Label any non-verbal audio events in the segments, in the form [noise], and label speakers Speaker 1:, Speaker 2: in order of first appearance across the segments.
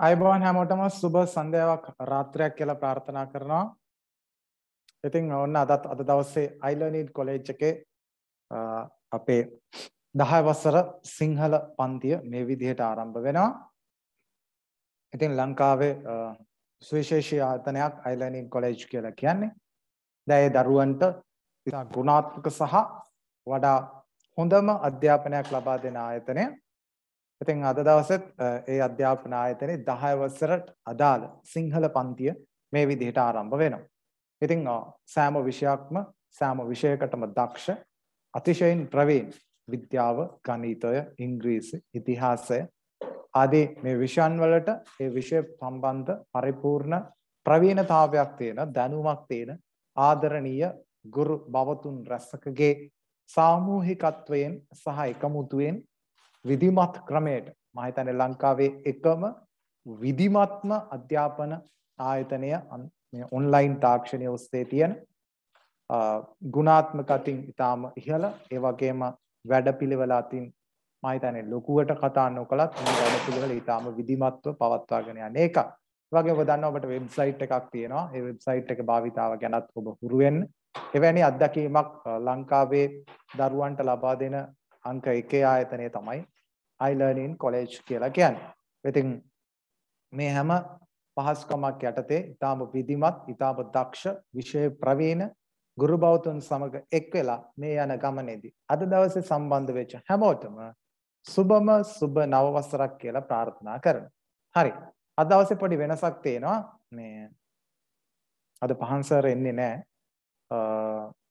Speaker 1: අයබවන් හැමෝටම සුබ සන්ධ්‍යාවක් රාත්‍රයක් කියලා ප්‍රාර්ථනා කරනවා. ඉතින් ඔන්න අදත් අද දවසේ අයිලර්නිඩ් කොලේජ් එකේ අපේ 10 වසර සිංහල පන්තිය මේ විදිහට ආරම්භ වෙනවා. ඉතින් ලංකාවේ සුවිශේෂී ආයතනයක් අයිලර්නිඩ් කොලේජ් කියලා කියන්නේ. දැන් ඒ දරුවන්ට ගුණාත්මක සහ වඩා හොඳම අධ්‍යාපනයක් ලබා දෙන ආයතනය. ඉතින් අද දවසෙත් ඒ අධ්‍යාපන ආයතනයේ 10 වසරට අදාළ සිංහල පන්තිය මේ විදිහට ආරම්භ වෙනවා. ඉතින් සෑම විෂයක්ම සෑම විෂයකටම දක්ෂ අතිශයින් ප්‍රවීණ විද්‍යාව, ගණිතය, ඉංග්‍රීසි, ඉතිහාසය ආදී මේ විෂයන් වලට ඒ විෂය සම්බන්ධ පරිපූර්ණ ප්‍රවීණතාවයක් තියෙන දැනුමක් තියෙන ආදරණීය ගුරු බවතුන් රැසකගේ සාමූහිකත්වයෙන් සහ එකමුතුවෙන් විධිමත් ක්‍රමයට මම හිතන්නේ ලංකාවේ එකම විධිමත්ම අධ්‍යාපන ආයතනය මේ ඔන්ලයින් තාක්ෂණය ඔස්සේ තියෙන ගුණාත්මක අතින් ඉතාම ඉහළ ඒ වගේම වැඩපිළිවෙල අතින් මම හිතන්නේ ලොකුවට කතා නොකලත් මේ වැඩපිළිවෙල ඉතාම විධිමත්ව පවත්වාගෙන යන එක. ඒ වගේම ඔබ දන්නවා ඔබට වෙබ්සයිට් එකක් තියෙනවා. ඒ වෙබ්සයිට් එක භාවිතාව ගැනත් ඔබ හුරු වෙන්න. එවැනි අත්දැකීමක් ලංකාවේ දරුවන්ට ලබා දෙන අංක එකේ ආයතනය තමයි I learn in college කියලා කියන්නේ. ඉතින් මේ හැම පහසුකමක් යටතේ ඊටාම විධිමත් ඊටාම දක්ෂ විෂය ප්‍රවීණ ගුරු බෞතුන් සමග එක් වෙලා මේ යන ගමනේදී අද දවසේ සම්බන්ධ වෙච්ච හැමෝටම සුබම සුබ නව වසරක් කියලා ප්‍රාර්ථනා කරනවා. හරි. අද දවසේ පොඩි වෙනසක් තියෙනවා. මේ අද පහන් සර් එන්නේ නැහැ.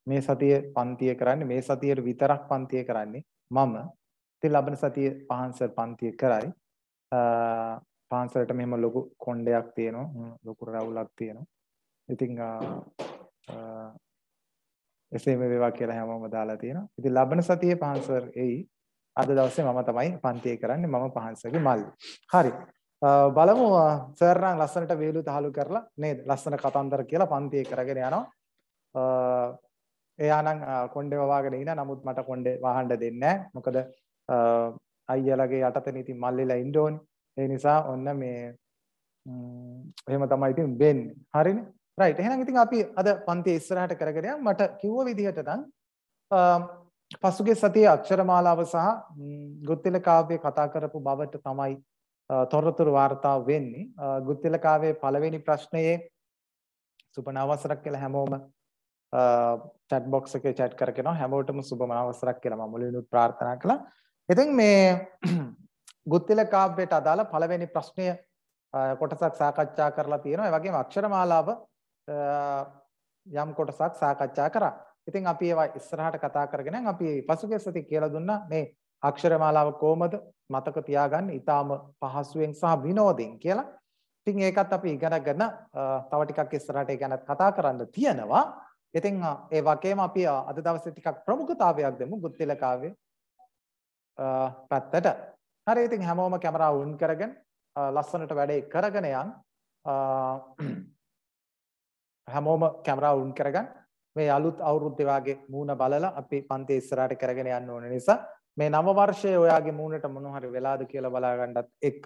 Speaker 1: මේ සතියේ පන්තිය කරන්නේ මේ සතියේ විතරක් පන්තිය කරන්නේ මම ඉතින් ලබන සතිය පහන්සල් පන්තිය කරයි. පහන්සලට මෙහෙම ලොකු කොණ්ඩයක් තියෙනවා. ලොකු රවුලක් තියෙනවා. ඉතින් එසේම වේවා කියලා හැමෝම දාලා තියෙනවා. ඉතින් ලබන සතියේ පහන්සල් එයි. අද දවසේ මම තමයි පන්තිය කරන්නේ. මම පහන්සල්ගේ මල්ලි. හරි. බලමු සර් නම් ලස්සනට වේලු තහලු කරලා නේද ලස්සන කතන්දර කියලා පන්තියේ කරගෙන යනවා එයා නම් කොණ්ඩේ වවාගෙන ඉන්න නමුත් මට කොණ්ඩේ වහන්න දෙන්නේ නැහැ මොකද අයියලගේ යටතන ඉතින් මල්ලෙලා ඉන්ඩෝන් ඒ නිසා ඔන්න මේ එහෙම තමයි ඉතින් වෙන්නේ හරිනේ රයිට් එහෙනම් ඉතින් අපි අද පන්ති ඉස්සරහට කරගෙන යමු මට කිව්ව විදිහට නම් පසුගිය සතියේ අක්ෂරමාලාව සහ ගුත්තිල කාව්‍ය කතා කරපු බවට තමයි තොරතුරු වාර්තා වෙන්නේ ගුත්තිල කාව්‍යයේ පළවෙනි ප්‍රශ්නයේ සුබ නවසරක් කියලා හැමෝම චැට් බොක්ස් එකේ චැට් කරගෙනවා හැමෝටම සුබ නවසරක් කියලා මම මුලිනුත් ප්‍රාර්ථනා කළා ඉතින් මේ [clears throat] ගුත්තිල කාව්‍යයට අදාළ පළවෙනි ප්‍රශ්නය කොටසක් සාකච්ඡා කරලා තියෙනවා. ඒ වගේම අක්ෂරමාලාව යම් කොටසක් සාකච්ඡා කරා. ඉතින් අපි ඒවා ඉස්සරහට කතා කරගෙන අපි පසුගිය සති කියලා දුන්නා මේ අක්ෂරමාලාව කොහොමද මතක තියාගන්න ඊටාම පහසුවෙන් සහ විනෝදෙන් කියලා. ඉතින් ඒකත් අපි ඉගෙනගෙන තව ටිකක් ඉස්සරහට ඒ ගැන කතා කරන්න තියෙනවා. ඉතින් ඒ වගේම අපි අද දවසේ ටිකක් ප්‍රමුඛතාවයක් දෙමු ගුත්තිල කාව්‍යයේ පැත්තට හරි ඉතින් හැමෝම කැමරාව උන් කරගෙන ලස්සනට වැඩේ කරගෙන යන් හැමෝම කැමරාව උන් කරගන්න මේ අලුත් අවුරුද්දේ වාගේ මූණ බලලා අපි පන්ති ඉස්සරහට කරගෙන යන්න ඕන නිසා මේ නව වර්ෂයේ ඔයාගේ මූණට මොන හරි වෙලාද කියලා බලා ගන්නත් එක්ක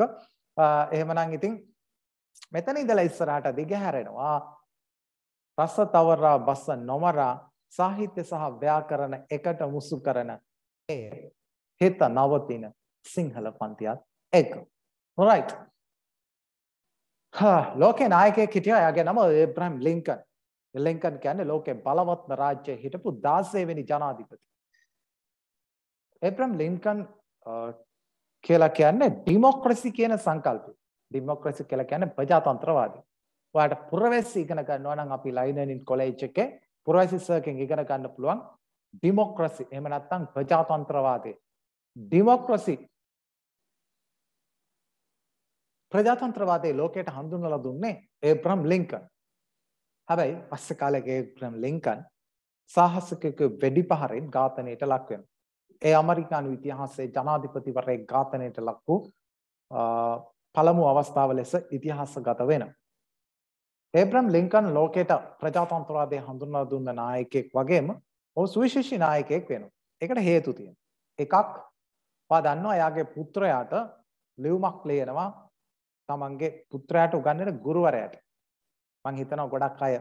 Speaker 1: එහෙමනම් ඉතින් මෙතන ඉඳලා ඉස්සරහට දිගහැරෙනවා රස තවරා බස නොමරා සාහිත්‍ය සහ ව්‍යාකරණ එකට මුසු කරන ඒ හෙට නවතින සිංහල පන්තියත් එක්ක. හොරයිට්. ලෝකේ නායකයෙක් හිටියා එයාගේ නම ඒබ්‍රහම් ලින්කන්. ලින්කන් කියන්නේ ලෝකේ බලවත්ම රාජ්‍යයේ හිටපු 16 වෙනි ජනාධිපති. ඒබ්‍රහම් ලින්කන් කියලා කියන්නේ ඩෙමොක්‍රසි කියන සංකල්පය. ඩෙමොක්‍රසි කියලා කියන්නේ ප්‍රජාතන්ත්‍රවාදී. ඔයාලට පුරවැසි ඉගෙන ගන්නවා නම් අපි ලයිනනින් කොලෙජ් එකේ පුරවැසි සර්කෙන් ඉගෙන ගන්න පුළුවන් ඩෙමොක්‍රසි එහෙම නැත්නම් ප්‍රජාතන්ත්‍රවාදී ඩිමොක්‍රසි ප්‍රජාතන්ත්‍රවාදය ලෝකයට හඳුන්වලා දුන්නේ ඒබ්‍රහම් ලින්කන්. හැබැයි පස්සේ කාලෙක ඒබ්‍රහම් ලින්කන් සාහසිකයෙකු වෙඩි පහරින් ඝාතනයට ලක් වෙනවා. ඒ ඇමරිකානු ඉතිහාසයේ ජනාධිපතිවරයෙක් ඝාතනයට ලක් වූ පළමු අවස්ථාව ලෙස ඉතිහාසගත වෙනවා. ඒබ්‍රහම් ලින්කන් ලෝකයට ප්‍රජාතන්ත්‍රවාදය හඳුන්වලා දුන්න නායකයෙක් වගේම ඔහු සුවිශේෂී නායකයෙක් වෙනවා. ඒකට හේතු තියෙනවා. එකක් ඔයා දන්නවා එයාගේ පුත්‍රයාට ලියුමක් ලියනවා තමන්ගේ පුත්‍රයාට උගන්වන ගුරුවරයාට. මං හිතනවා ගොඩක් අය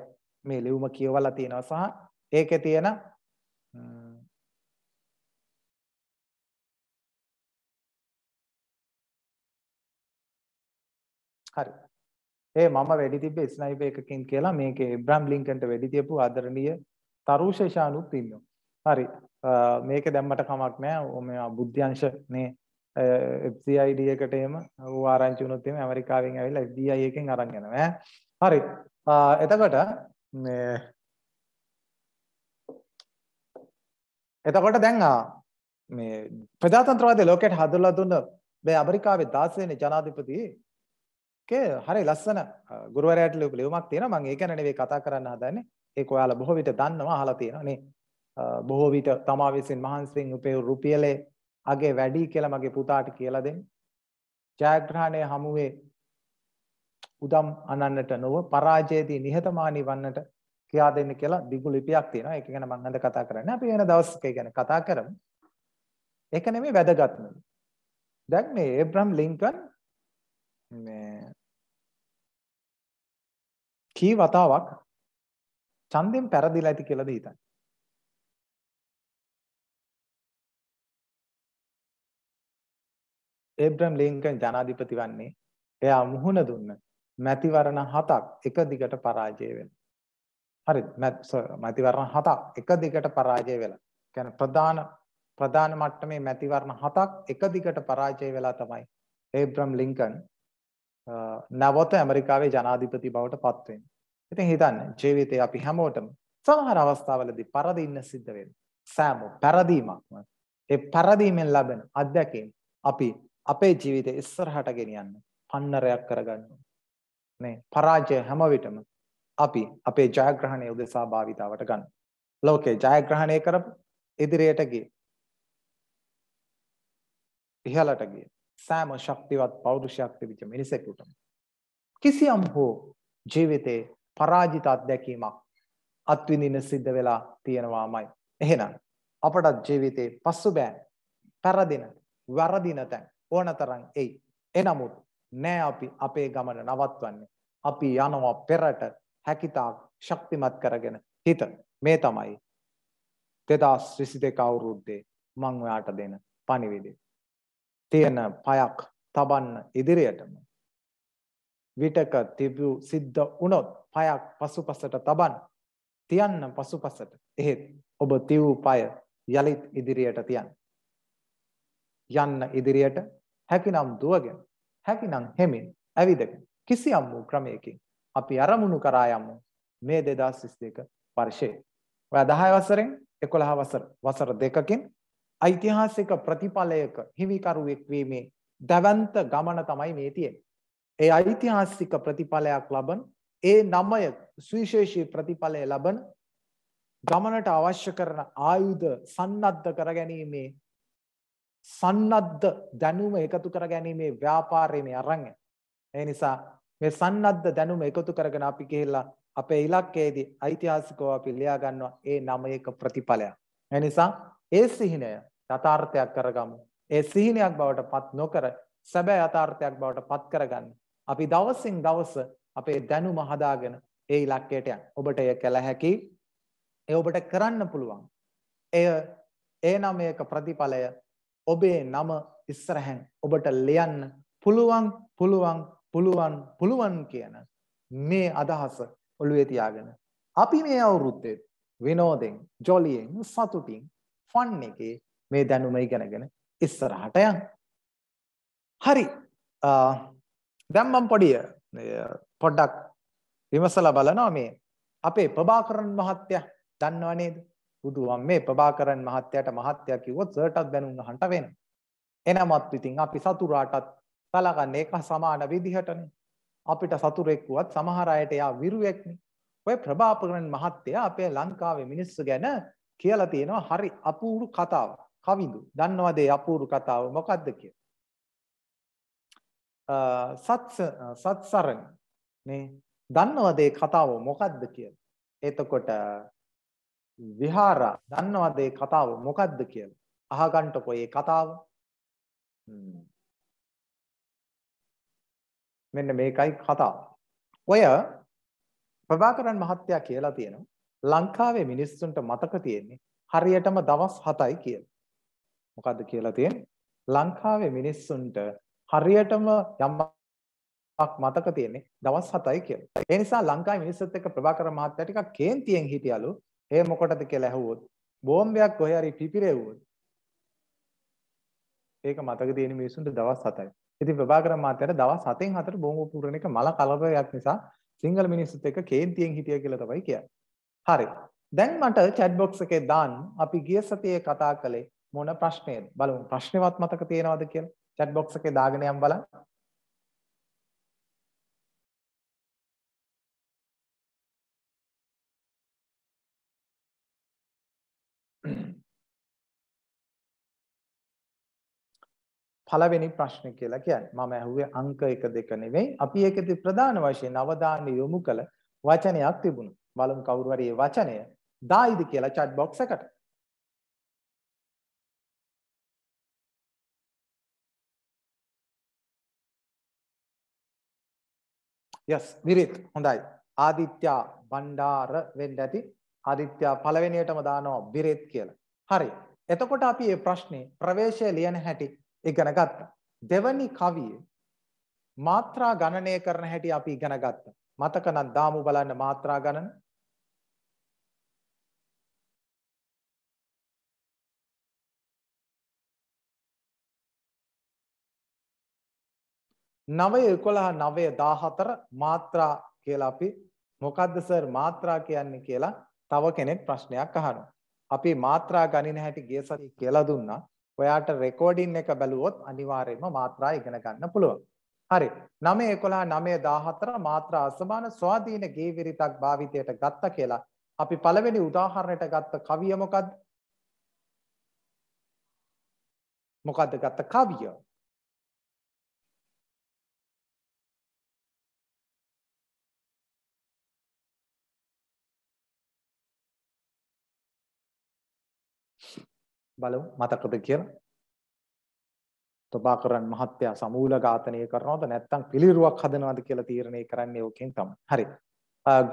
Speaker 1: මේ ලියුම කියවලා තියෙනවා සහ ඒකේ තියෙන
Speaker 2: හරි. ඒ මම වැඩි තිබ්බේ ස්නයිපර් එකකින් කියලා මේකේ ඉබ්‍රාම් ලින්කන්ට වැඩි තියපු ආදරණීය
Speaker 1: තරුෂේෂානුත් ඉන්නවා. හරි මේක දැම්මට කමක් නෑ මේ බුද්ධ්‍යංශ නේ FCID එකට එහෙම ආරංචි වුණොත් එහෙම ඇමරිකාවෙන් ඇවිල්ලා FDI එකෙන් අරන් යනවා හරි එතකොට මේ එතකොට දැන් මේ ප්‍රජාතන්ත්‍රවාදී ලෝකයට හදලා දුන්න මේ ඇමරිකාවේ 16 වෙනි ජනාධිපති කේ හරි ලස්සන ගුරුවරයාට ලියුමක් තියෙනවා මම ඒක ගැන නෙවෙයි කතා කරන්න හදන්නේ ඒක ඔයාලා බොහෝ විට දන්නවා අහලා තියෙනවා නේ බොහෝ විට තමා විසින් මහන්සියෙන් උපයූ රුපියලේ අගේ වැඩි කියලා මගේ පුතාට කියලා දෙන්න. ජයග්‍රහණය හමුවේ උදම් අනන්නට නොව පරාජයේදී නිහතමානී වන්නට කියා දෙන්න කියලා දිගු ලිපියක් තියෙනවා. ඒක ගැන මම අද කතා කරන්නේ. අපි වෙන දවසක ගැන කතා කරමු. ඒක නෙමෙයි වැදගත්ම. දැන් මේ ඒබ්‍රහම් ලින්කන් මේ කී වතාවක් ඡන්දෙන් පෙරදිලා
Speaker 3: ඇති කියලාද හිතන්නේ?
Speaker 1: ඒබ්‍රම් ලින්කන් ජනාධිපති වන්නේ එයා මුහුණ දුන්න මැතිවරණ හතක් එක දිගට පරාජය වෙන. හරි මැතිවරණ හතක් එක දිගට පරාජය වෙලා. ගැන ප්‍රධාන ප්‍රධාන මට්ටමේ මැතිවරණ හතක් එක දිගට පරාජය වෙලා තමයි ඒබ්‍රම් ලින්කන් නැවත ඇමරිකාවේ ජනාධිපති බවට පත්වෙන්. ඉතින් හිතන්න ජීවිතය අපි හැමෝටම සමහර අවස්ථාවලදි පරදින්න සිද්ධ වෙන. සෑම පැරදීමක්ම ඒ පැරදීමෙන් ලබෙන අත්දැකීම් අපි අපේ ජීවිතේ ඉස්සරහට ගෙනියන්න පන්නරයක් කරගන්න නේ පරාජය හැම විටම අපි අපේ ජයග්‍රහණය උදෙසා භාවිතාවට ගන්න. ලෝකේ ජයග්‍රහණය කරපු ඉදිරියට ගිය ඉහළට ගිය සෑම ශක්තිවත් පෞරුෂයක් තිබිච්ච මිනිසෙකුට කිසියම් හෝ ජීවිතේ පරාජිත අත්දැකීමක් අත්විඳින සිද්ධ වෙලා තියෙනවාමයි. එහෙනම් අපටත් ජීවිතේ පසුබෑම් පරදින වැරදින තැන් ඕනතරම් එයි. එනමුත් නෑ අපි අපේ ගමන නවත්වන්නේ. අපි යනවා පෙරට හැකිතාක් ශක්තිමත් කරගෙන හිත. මේ තමයි 2022 අවුරුද්දේ මම ඔයාට දෙන පණිවිඩය. තියෙන පයක් තබන්න ඉදිරියටම විටක තිබූ සිද්ධ වුණොත් පයක් පසුපසට තබන්න තියන්න පසුපසට එහෙත් ඔබ තිවූ පය යළිත් ඉදිරියට තියන්න යන්න ඉදිරියට හැකිනම් දුවගෙන, හැකිනම් හෙමින් ඇවිදගෙන කිසියම් වූ ක්‍රමයකින් අපි අරමුණු කරා යමු මේ 2022 වර්ෂයේ. ඔය 10 වසරෙන් 11 වසර වසර දෙකකින් ඓතිහාසික ප්‍රතිඵලයක හිමිකරුවෙක් වීමේ දවන්ත ගමන තමයි මේ තියෙන්නේ. ඒ ඓතිහාසික ප්‍රතිඵලයක් ලබන ඒ නමය සුවිශේෂී ප්‍රතිඵලය ලබන ගමනට අවශ්‍ය කරන ආයුධ සන්නද්ධ කරගැනීමේ සන්නද්ධ දැනුම එකතු කර ගැනීමේ ව්‍යාපාරය මේ අරන් ඒ නිසා මේ සන්නද්ධ දැනුම එකතු කරගෙන අපි ගිහිල්ලා අපේ ඉලක්කයේදී ඓතිහාසිකව අපි ලියා ගන්නවා ඒ නමයක ප්‍රතිඵලයක්. ඒ නිසා ඒ සිහිනය යථාර්ථයක් කරගමු. ඒ සිහිනයක් බවට පත් නොකර සැබෑ යථාර්ථයක් බවට පත් කරගන්න. අපි දවසින් දවස අපේ දැනුම හදාගෙන ඒ ඉලක්කයට යන්න. ඔබට එය කළ හැකි. ඒ ඔබට කරන්න පුළුවන්. එය ඒ නමයක ප්‍රතිඵලය ඔබේ නම ඉස්සරහෙන් ඔබට ලියන්න පුළුවන් පුළුවන් පුළුවන් පුළුවන් කියන මේ අදහස ඔළුවේ තියාගෙන අපි මේ අවුරුද්දේ විනෝදෙන් ජොලියෙන් සතුටින් ෆන් එකේ මේ දැනුම ඉගෙනගෙන ඉස්සරහට යන්න. හරි. දැන් මම පොඩි පොඩ්ඩක් විමසලා බලනවා මේ අපේ ප්‍රභාකරන් මහත්තයා දන්නව නේද? බුදුන් මේ ප්‍රභාකරන් මහත්තයාට මහත්තයා කිව්වොත් සර්ටත් බැනුම් අහන්න වෙනවා. එනමත් ඉතින් අපි සතුරාටත් සලකන්නේ ඒක සමාන විදිහටනේ. අපිට සතුරෙක් වුවත් සමහර අයට එයා විරුවෙක්නේ. ඔය ප්‍රභාකරන් මහත්තයා අපේ ලංකාවේ මිනිස්සු ගැන කියලා තියෙනවා හරි අපූරු කතාවක්. කවිදු දන්නවද ඒ අපූරු කතාව මොකක්ද කියලා සත් සත්සරණ නේ දන්නවද ඒ කතාව මොකක්ද කියලා එතකොට
Speaker 2: විහාරා දන්නවද ඒ කතාව මොකද්ද කියලා අහගන්නකො ඒ කතාව මෙන්න මේකයි කතාව ඔය ප්‍රභාකරන් මහත්තයා කියලා තියෙනවා ලංකාවේ
Speaker 1: මිනිස්සුන්ට මතක තියෙන්නේ හරියටම දවස් 7යි කියලා මොකද්ද කියලා තියෙන්නේ ලංකාවේ මිනිස්සුන්ට හරියටම යම් මතක තියෙන්නේ දවස් 7යි කියලා. ඒ නිසා ලංකාවේ මිනිස්සුත් එක්ක ප්‍රභාකර මහත්තයා ටිකක් කේන්තියෙන් හිටියලු ඒ මොකටද කියලා ඇහුවොත් බෝම්බයක් කොහේ හරි පිපිරෙව්වොත් ඒක මතක තියෙන මිනිස්සුන්ට දවස් 7යි. ඉතින් ප්‍රභාකරන් මාත්‍යාට දවස් 7න් අතර බෝම්බ පුරන එක මල කලබලයක් නිසා සිංහල මිනිස්සුත් එක්ක කේන්තියෙන් හිටිය කියලා තමයි කියන්නේ. හරි. දැන් මට chat box එකේ දාන්න අපි ගිය සතියේ කතා කළේ මොන ප්‍රශ්නේද? බලමු ප්‍රශ්නේවත් මතක තියෙනවද කියලා. chat box එකේ දාගෙන යම් බලන්න.
Speaker 2: පළවෙනි ප්‍රශ්නේ කියලා කියන්නේ. මම ඇහුවේ අංක 1 2 නෙවෙයි. අපි ඒකෙදි ප්‍රධාන වශයෙන් අවධානය යොමු කළ වචනයක් තිබුණා. බලමු කවුරු හරි ඒ වචනය දායිද කියලා chat box එකට. yes විරිත් හොඳයි ආදිත්‍යා බණ්ඩාර වෙන්න ඇති ආදිත්‍යා
Speaker 1: පළවෙනියටම දානවා විරිත් කියලා හරි එතකොට අපි මේ ප්‍රශ්නේ ප්‍රවේශය ලියන හැටි ඉගෙන ගත්තා. දෙවනි කවිය මාත්‍රා ගණනය කරන හැටි
Speaker 2: අපි ඉගෙන ගත්තා. මතක නම් දාමු බලන්න මාත්‍රා ගණන.
Speaker 1: නවය එකොළහ නවය දාහතර මාත්‍රා කියලා අපි මොකද්ද සර් මාත්‍රා කියන්නේ කියලා තව කෙනෙක් ප්‍රශ්නයක් අහනවා. අපි මාත්‍රා ගණින හැටි ගිය සතිය කියලා දුන්නා. ඔයාට රෙකෝඩින් එක බැලුවොත් අනිවාර්යයෙන්ම මාත්‍රා ඉගෙන ගන්න පුළුවන්. හරි. 9 11 9 14 මාත්‍රා අසමාන ස්වාධීන ගේ විරිතක් භාවිතයට ගත්තා කියලා. අපි පළවෙනි
Speaker 2: උදාහරණයට ගත්ත කවිය මොකද්ද? මොකද්ද ගත්ත කවිය? බලමු මතකද කියලා. තොබාකරන් මහත්තයා සමූල ඝාතනය කරනවද නැත්නම් පිළිරුවක් හදනවද කියලා තීරණය
Speaker 1: කරන්නේ ඕකෙන් තමයි. හරි.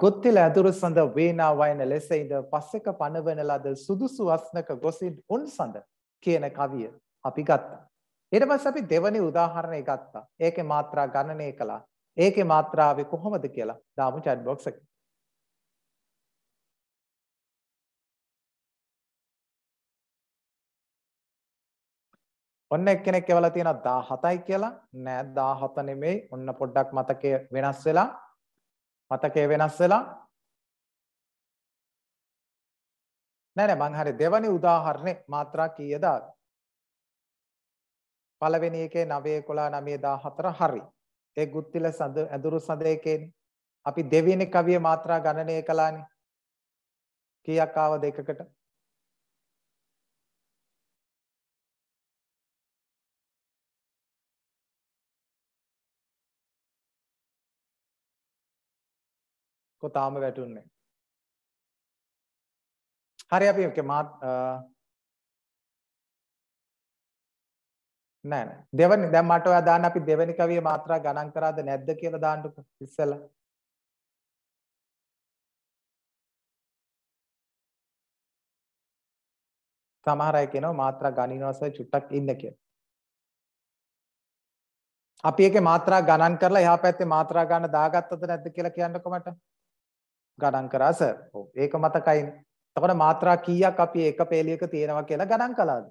Speaker 1: ගොත්තිල ඇදුරු සඳ වේනා වයන ලෙස ඉඳ පස්සෙක පනවන ලද සුදුසු වස්නක ගොසින් උන් සඳ කියන කවිය අපි ගත්තා. ඊට පස්සේ අපි දෙවනි උදාහරණය ගත්තා. ඒකේ මාත්‍රා ගණනය කළා. ඒකේ මාත්‍රාවේ කොහොමද කියලා දාමු chat box එකේ.
Speaker 2: ඔන්න එක්කෙනෙක් එවලා තියෙනවා 17යි කියලා. නෑ 17 නෙමෙයි. ඔන්න පොඩ්ඩක් මතකය වෙනස් වෙලා. මතකය වෙනස් වෙලා. නෑ නෑ මං හරි දෙවනි උදාහරණේ මාත්‍රා කීයද ආවේ?
Speaker 1: පළවෙනි එකේ 9 11 9 14 හරි. ඒ ගුත්තිල සඳ ඇඳුරු සඳ
Speaker 2: එකේනේ. අපි දෙවෙනි කවිය මාත්‍රා ගණනය කළානේ. කීයක් ආවද එකකට?
Speaker 3: කොතාම වැටුන්නේ.
Speaker 2: හරි අපි ඔකේ මාත් නෑ නෑ දෙවනි දැන් මට ඔයා දාන්න අපි දෙවනි කවිය මාත්‍රා ගණන් කරාද නැද්ද කියලා දාන්නකෝ ඉස්සලා සමහර අය කියනවා මාත්‍රා ගණිනවා සර් චුට්ටක් ඉන්න කියලා අපි ඒකේ මාත්‍රා ගණන් කරලා එහා පැත්තේ මාත්‍රා ගන්න
Speaker 1: දාගත්තද නැද්ද කියලා කියන්නකෝ මට ගණන් කරා සර්. ඔව් ඒක මතකයිනේ. එතකොට මාත්‍රා කීයක් අපි
Speaker 2: එක පේලියක තියෙනවා කියලා ගණන් කළාද?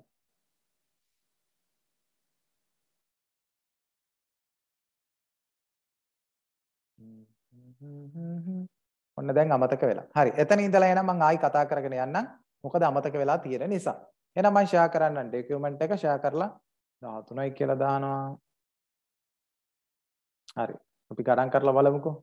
Speaker 2: ඔන්න දැන් අමතක වෙලා. හරි. එතන ඉඳලා එනනම් මම ආයි කතා කරගෙන
Speaker 1: යන්නම්. මොකද අමතක වෙලා තියෙන නිසා. එහෙනම් මම ෂෙයා කරන්නම් ඩොකියුමන්ට් එක ෂෙයා කරලා 13යි කියලා දානවා. හරි. අපි ගණන් කරලා
Speaker 3: බලමුකෝ.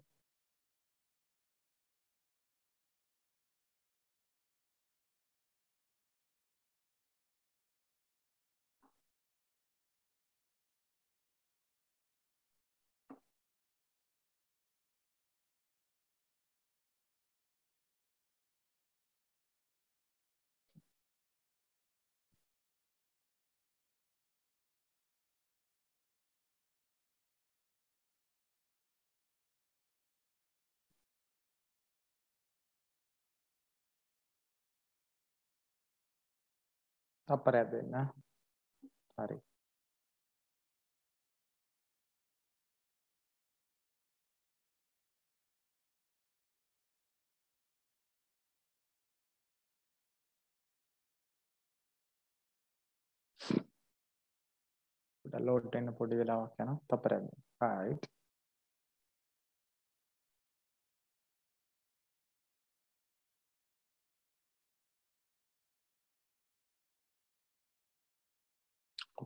Speaker 3: Está breve, né? Parei. Download ചെയ്യുന്ന പൊടിയിലാവാക്കണം തപ്പരായിട്ട്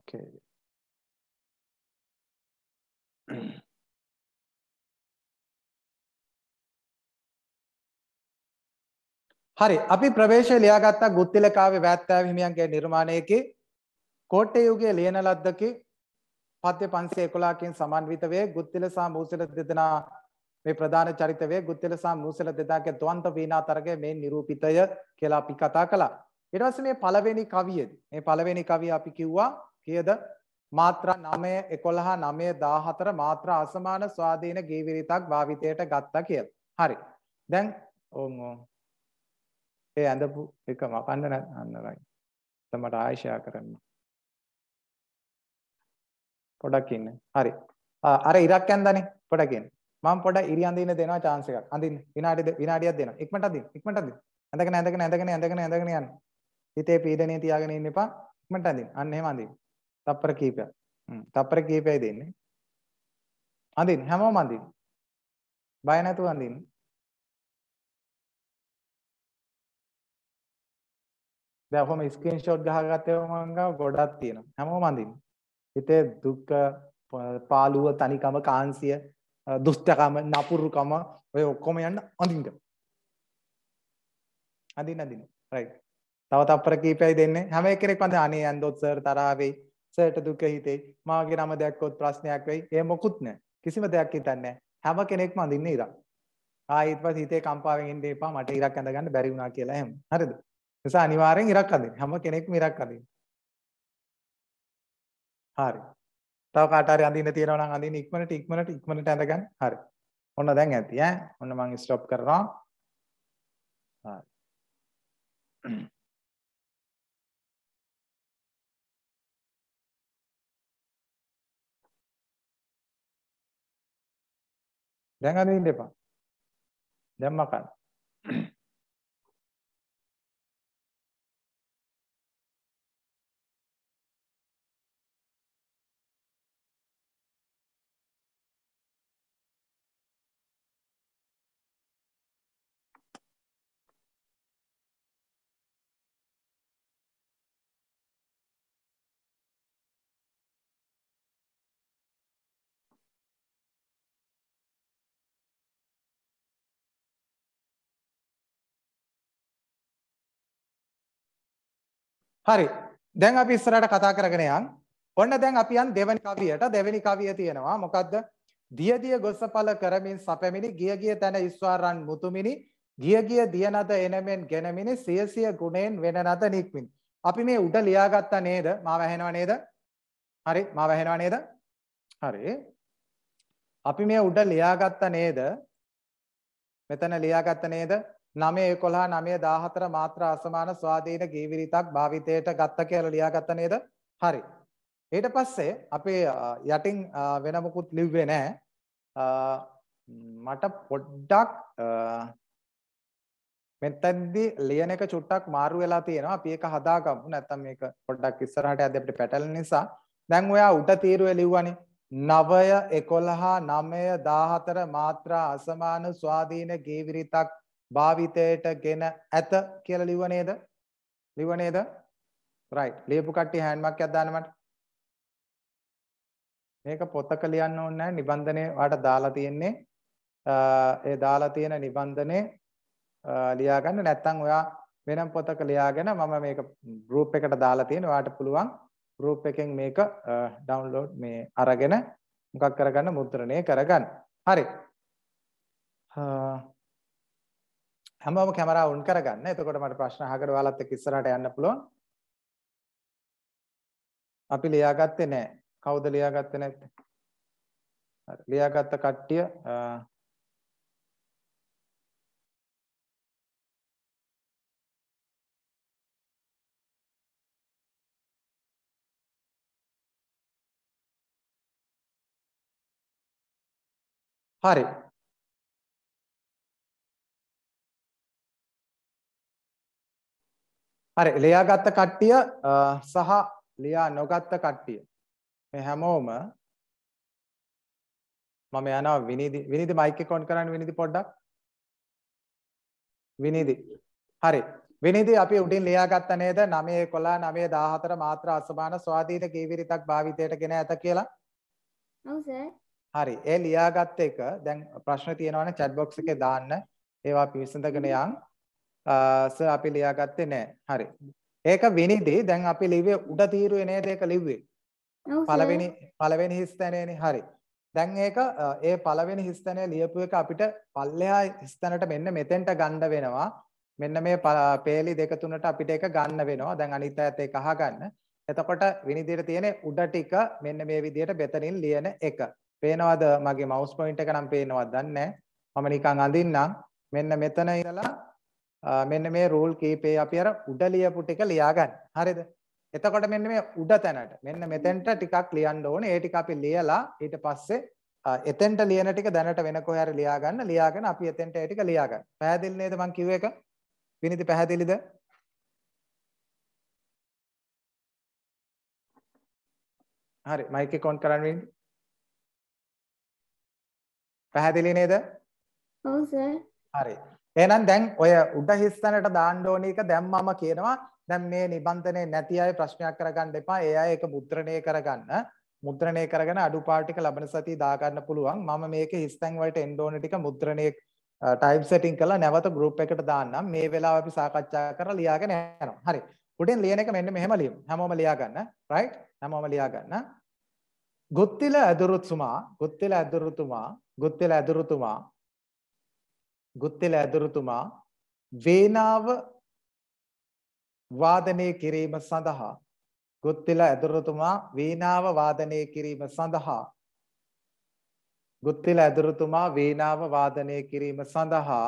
Speaker 3: Okay.
Speaker 2: හරි අපි ප්‍රවේශය ලියාගත්තා ගුත්තිලකාවේ වැත්තෑව හිමියන්ගේ නිර්මාණයකි කෝට්ටේ යුගයේ ලියන
Speaker 1: ලද්දකි පත්‍ය පන්සේ එකොලාකින් සමන්විත වේ ගුත්තිල සහ මූසල දෙදෙනා මේ ප්‍රධාන චරිත වේ ගුත්තිල සහ මූසල දෙදාගේ ද්වන්ත වීණා තරගය මේ නිරූපිතය කියලා අපි කතා කළා ඊට පස්සේ මේ පළවෙනි කවියද මේ පළවෙනි කවිය අපි කිව්වා කියද මාත්‍රා 9 11 9 14 මාත්‍රා අසමාන ස්වාධීන ගීවිරිතක් භාවිතයට ගත්තා කියලා. හරි. දැන් ඕම් ඕම්. ඒ ඇඳපු
Speaker 2: එක මකන්න නැන්නරයි. මට ආයෙෂා කරන්න. පොඩක් ඉන්න. හරි. අර ඉරක් ඇඳනේ පොඩක් ඉන්න. මම පොඩ
Speaker 1: ඉරි අඳින්න දෙනවා chance එකක්. අඳින්න. විනාඩි විනාඩියක් දෙනවා. ඉක්මනට අඳින්න. ඉක්මනට අඳින්න. ඇඳගෙන ඇඳගෙන ඇඳගෙන ඇඳගෙන ඇඳගෙන යන්න. හිතේ පීඩණය තියාගෙන ඉන්න එපා. ඉක්මනට අඳින්න. අන්න එහෙම අඳින්න. තප්පර
Speaker 2: කීපයක්. තප්පර කීපයයි දෙන්නේ. අඳින්න හැමෝම අඳින්න. බය නැතුව අඳින්න. දැන් ඔහොම ස්ක්‍රීන්ෂොට් ගහගත්තම මං ගාව ගොඩක් තියෙනවා. හැමෝම අඳින්න.
Speaker 1: හිතේ දුක, පාළුව, තනිකම, කාංශිය, දුෂ්ටකම, නපුරුකම ඔය ඔක්කොම යන්න අඳින්න. අඳින්න අඳින්න. රයිට්. තව තප්පර කීපයයි දෙන්නේ. හැම එකෙක් අඳින්න. අනේ යන්දොත් සර් තරහ වෙයි. සර්ට දුක හිතේ මාගේ නම දැක්කොත් ප්‍රශ්නයක් වෙයි ඒ මොකුත් නැහැ කිසිම දෙයක් හිතන්නේ හැම කෙනෙක්ම අඳින්නේ ඉරක් ආයෙත් පස්සේ හිතේ කම්පාවෙන් ඉන්න එපා මට ඉරක් අඳගන්න බැරි වුණා කියලා එහෙම හරිද
Speaker 2: නිසා අනිවාර්යෙන් ඉරක් අඳින්න හැම කෙනෙක්ම ඉරක් අඳින්න හරි තව කාට හරි අඳින්න තියෙනවා නම් අඳින්න ඉක්මනට ඉක්මනට ඉක්මනට අඳගන්න හරි
Speaker 1: ඔන්න දැන් ඇති ඈ ඔන්න මම ස්ටොප් කරනවා
Speaker 2: හරි
Speaker 3: Jangan ini Pak. Dan makan.
Speaker 1: හරි. දැන් අපි ඉස්සරහට කතා කරගෙන යන්. ඔන්න දැන් අපි යන් දෙවෙනි කවියට. දෙවෙනි කවිය තියෙනවා මොකද්ද? දියදිය ගොසපල කරමින් සැපමිනි ගිය ගිය තැන ඉස්වාරන් මුතුමිනි ගිය ගිය දියනද එනමෙන් ගෙනමිනි සියසිය ගුණෙන් වෙන නත නික්මින්. අපි මේ උඩ ලියාගත්තා නේද? මාව ඇහෙනව නේද? හරි මාව ඇහෙනව නේද? හරි. අපි මේ උඩ ලියාගත්තා නේද? මෙතන ලියාගත්තා නේද? නමය එකොළහා නමය දාහතර මාත්‍ර අසමාන ස්වාධීන ගීවිරිතක් භාවිතයට ගත්ත කියල ලියාගත්ත නේද හරි. ඊට පස්සේ අපේ යටින් වෙනමකුත් ලිව්වේ නෑ මට පොඩ්ඩක් මෙතැද්දි ලියන එක චුට්ටක් මාරු වෙලා තියෙනවා අපි එක හදාගමු නැත්තම් මේක පොඩ්ඩක් ඉස්සරහට යද්දී අපිට පැටලෙන නිසා දැන් ඔයා උඩ තීරුවේ ලිව්වනේ නවය එකොළහා නමය දාහතර මාත්‍රා අසමාන ස්වාධීන ගේවිරිතක් භාවිතයට ගෙන ඇත කියලා ලිව්ව නේද? ලිව්ව නේද? right. ලියපු කට්ටිය හෑන්ඩ් මාක් එකක් දාන්න මට. මේක පොතක ලියන්න ඕනේ නැහැ. නිබන්ධනයේ වාට දාලා තියෙන්නේ ඒ දාලා තියෙන නිබන්ධනේ ලියාගන්න නැත්නම් ඔයා වෙනම් පොතක ලියාගෙන මම මේක group එකට දාලා තියෙන ඔයාට පුළුවන් group එකෙන් මේක download මේ අරගෙන මොකක් කරගන්න මුද්‍රණය කරගන්න. හරි. හැමෝම කැමරාව ඔන් කරගන්න. එතකොට මට ප්‍රශ්න අහකට ඔයාලත් එක්ක ඉස්සරහට යන්න පුළුවන්. අපි ලියාගත්තේ නැහැ.
Speaker 2: කවුද ලියාගත්තේ නැත්තේ?
Speaker 1: හරි. ලියාගත්ත කට්ටිය
Speaker 3: හරි
Speaker 2: හරි ලියාගත්ත කට්ටිය සහ ලියා නොගත්ත කට්ටිය මේ හැමෝම මම යනවා විනිදි විනිදි මයික් එක ඔන් කරන්න විනිදි පොඩ්ඩක් විනිදි හරි විනිදි
Speaker 1: අපි උඩින් ලියාගත්ත නේද 9 11 9 14 මාත්‍ර අසමාන ස්වාධීන කීවිරිතක් භාවිතයට ගෙන ඇත කියලා ඔව් සර් හරි ඒ ලියාගත්ත එක දැන් ප්‍රශ්න තියෙනවනේ chat box එකේ දාන්න ඒවා අපි විසඳගෙන යන් ස අපි ලියාගත්තේ නෑ. හරි. ඒක විනිදි දැන් අපි ලිව්වේ උඩ තීරුවේ නේද ඒක ලිව්වේ? පළවෙනි පළවෙනි හිස්තැනේනේ. හරි. දැන් ඒක ඒ පළවෙනි හිස්තැනේ ලියපු එක අපිට පල්ලෙහා හිස්තැනට මෙන්න මෙතෙන්ට ගන්න වෙනවා. මෙන්න මේ පේලි දෙක තුනට අපිට ඒක ගන්න වෙනවා. දැන් අනිත් අයත් ඒක අහගන්න. එතකොට විනිදියට තියෙන උඩ ටික මෙන්න මේ විදියට බෙතනින් ලියන එක. පේනවද මගේ මවුස් පොයින්ට් එක නම් පේනවද දන්නේ නැහැ. මම නිකන් අඳින්නම්. මෙන්න මෙතන ඉඳලා මෙන්න මේ රූල් කීපේ අපි අර උඩ ලියපු ටික ලියාගන්න. හරිද? එතකොට මෙන්න මේ උඩ තැනට මෙන්න මෙතෙන්ට ටිකක් ලියන්න ඕනේ. ඒ ටික අපි ලියලා ඊට පස්සේ එතෙන්ට ලියන ටික දැනට වෙන කොහේ හරි ලියාගන්න. ලියාගෙන අපි එතෙන්ට ඒ ටික ලියාගන්න. පැහැදිලි නේද මං කිව්ව එක? විනිති පැහැදිලිද?
Speaker 2: හරි මයික් එක ඔන් කරන්න විනිති. පැහැදිලි නේද?
Speaker 3: ඔව් සර්.
Speaker 1: හරි. එහෙනම් දැන් ඔය උඩ හිස්තැනට දාන්න ඕනි එක දැන් මම කියනවා දැන් මේ නිබන්ධනේ නැති අය ප්‍රශ්නයක් කරගන්න එපා. ඒ අය ඒක මුද්‍රණය කරගන්න. මුද්‍රණය කරගෙන අඩුපාඩු ටික ලබන සතිය දා ගන්න පුළුවන්. මම මේක හිස්තැන් වලට එන්න ඕන ටික මුද්‍රණය ටයිප් සෙටින් කරලා නැවත ගෲප් එකට දාන්නම්. මේ වෙලාව අපි සාකච්ඡා කරලා ලියාගෙන යනවා. හරි. උඩින් ලියන එක මෙන්න මෙහෙම ලියමු. හැමෝම ලියා ගන්න. රයිට්? හැමෝම ලියා ගන්න. ගොත්තිල ඇදුරුතුමා, ගොත්තිල ඇදුරුතුමා, ගොත්තිල ඇදුරුතුමා ගුත්තෙල ඇදුරුතුමා වේනාව වාදනය කිරීම සඳහා ගුත්තෙල ඇදුරුතුමා වේනාව
Speaker 2: වාදනය කිරීම සඳහා ගුත්තෙල ඇදුරුතුමා වේනාව වාදනය කිරීම සඳහා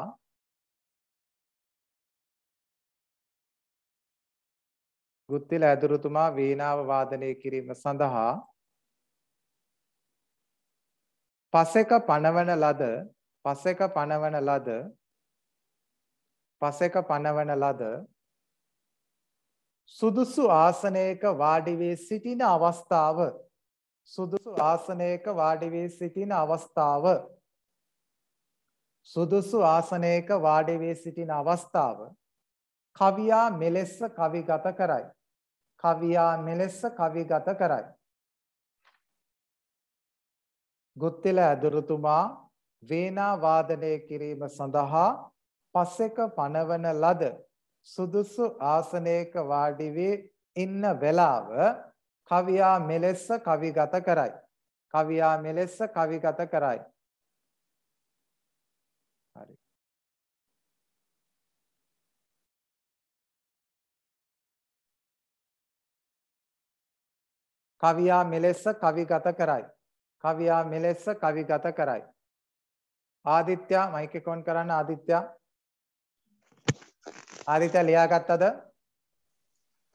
Speaker 2: ගුත්තිල ඇදුරුතුමා වේනාව වාදනය කිරීම සඳහා
Speaker 1: පසෙක පනවන ලද පසෙක පනවන ලද පසෙක පනවන ලද සුදුසු ආසනයක වාඩි වී සිටින අවස්ථාව සුදුසු ආසනයක වාඩි වී සිටින අවස්ථාව සුදුසු ආසනයක වාඩි වී සිටින අවස්ථාව කවියා මෙලෙස කවිගත කරයි කවියා මෙලෙස කවිගත කරයි ගුත්තිල ඇදුරුතුමා වේනා වාදනය කිරීම සඳහා පසෙක පනවන ලද සුදුසු ආසනයක වාඩි වී ඉන්න වෙලාව කවියා මෙලෙස
Speaker 2: කවිගත කරයි. කවියා මෙලෙස කවිගත කරයි. හරි. කවියා මෙලෙස කවිගත කරයි. කවියා මෙලෙස කවිගත කරයි.
Speaker 1: ආදිත්‍යා මයික් එක ඔන් කරන්න ආදිත්‍යා ආදිත්‍යා ලියාගත්තද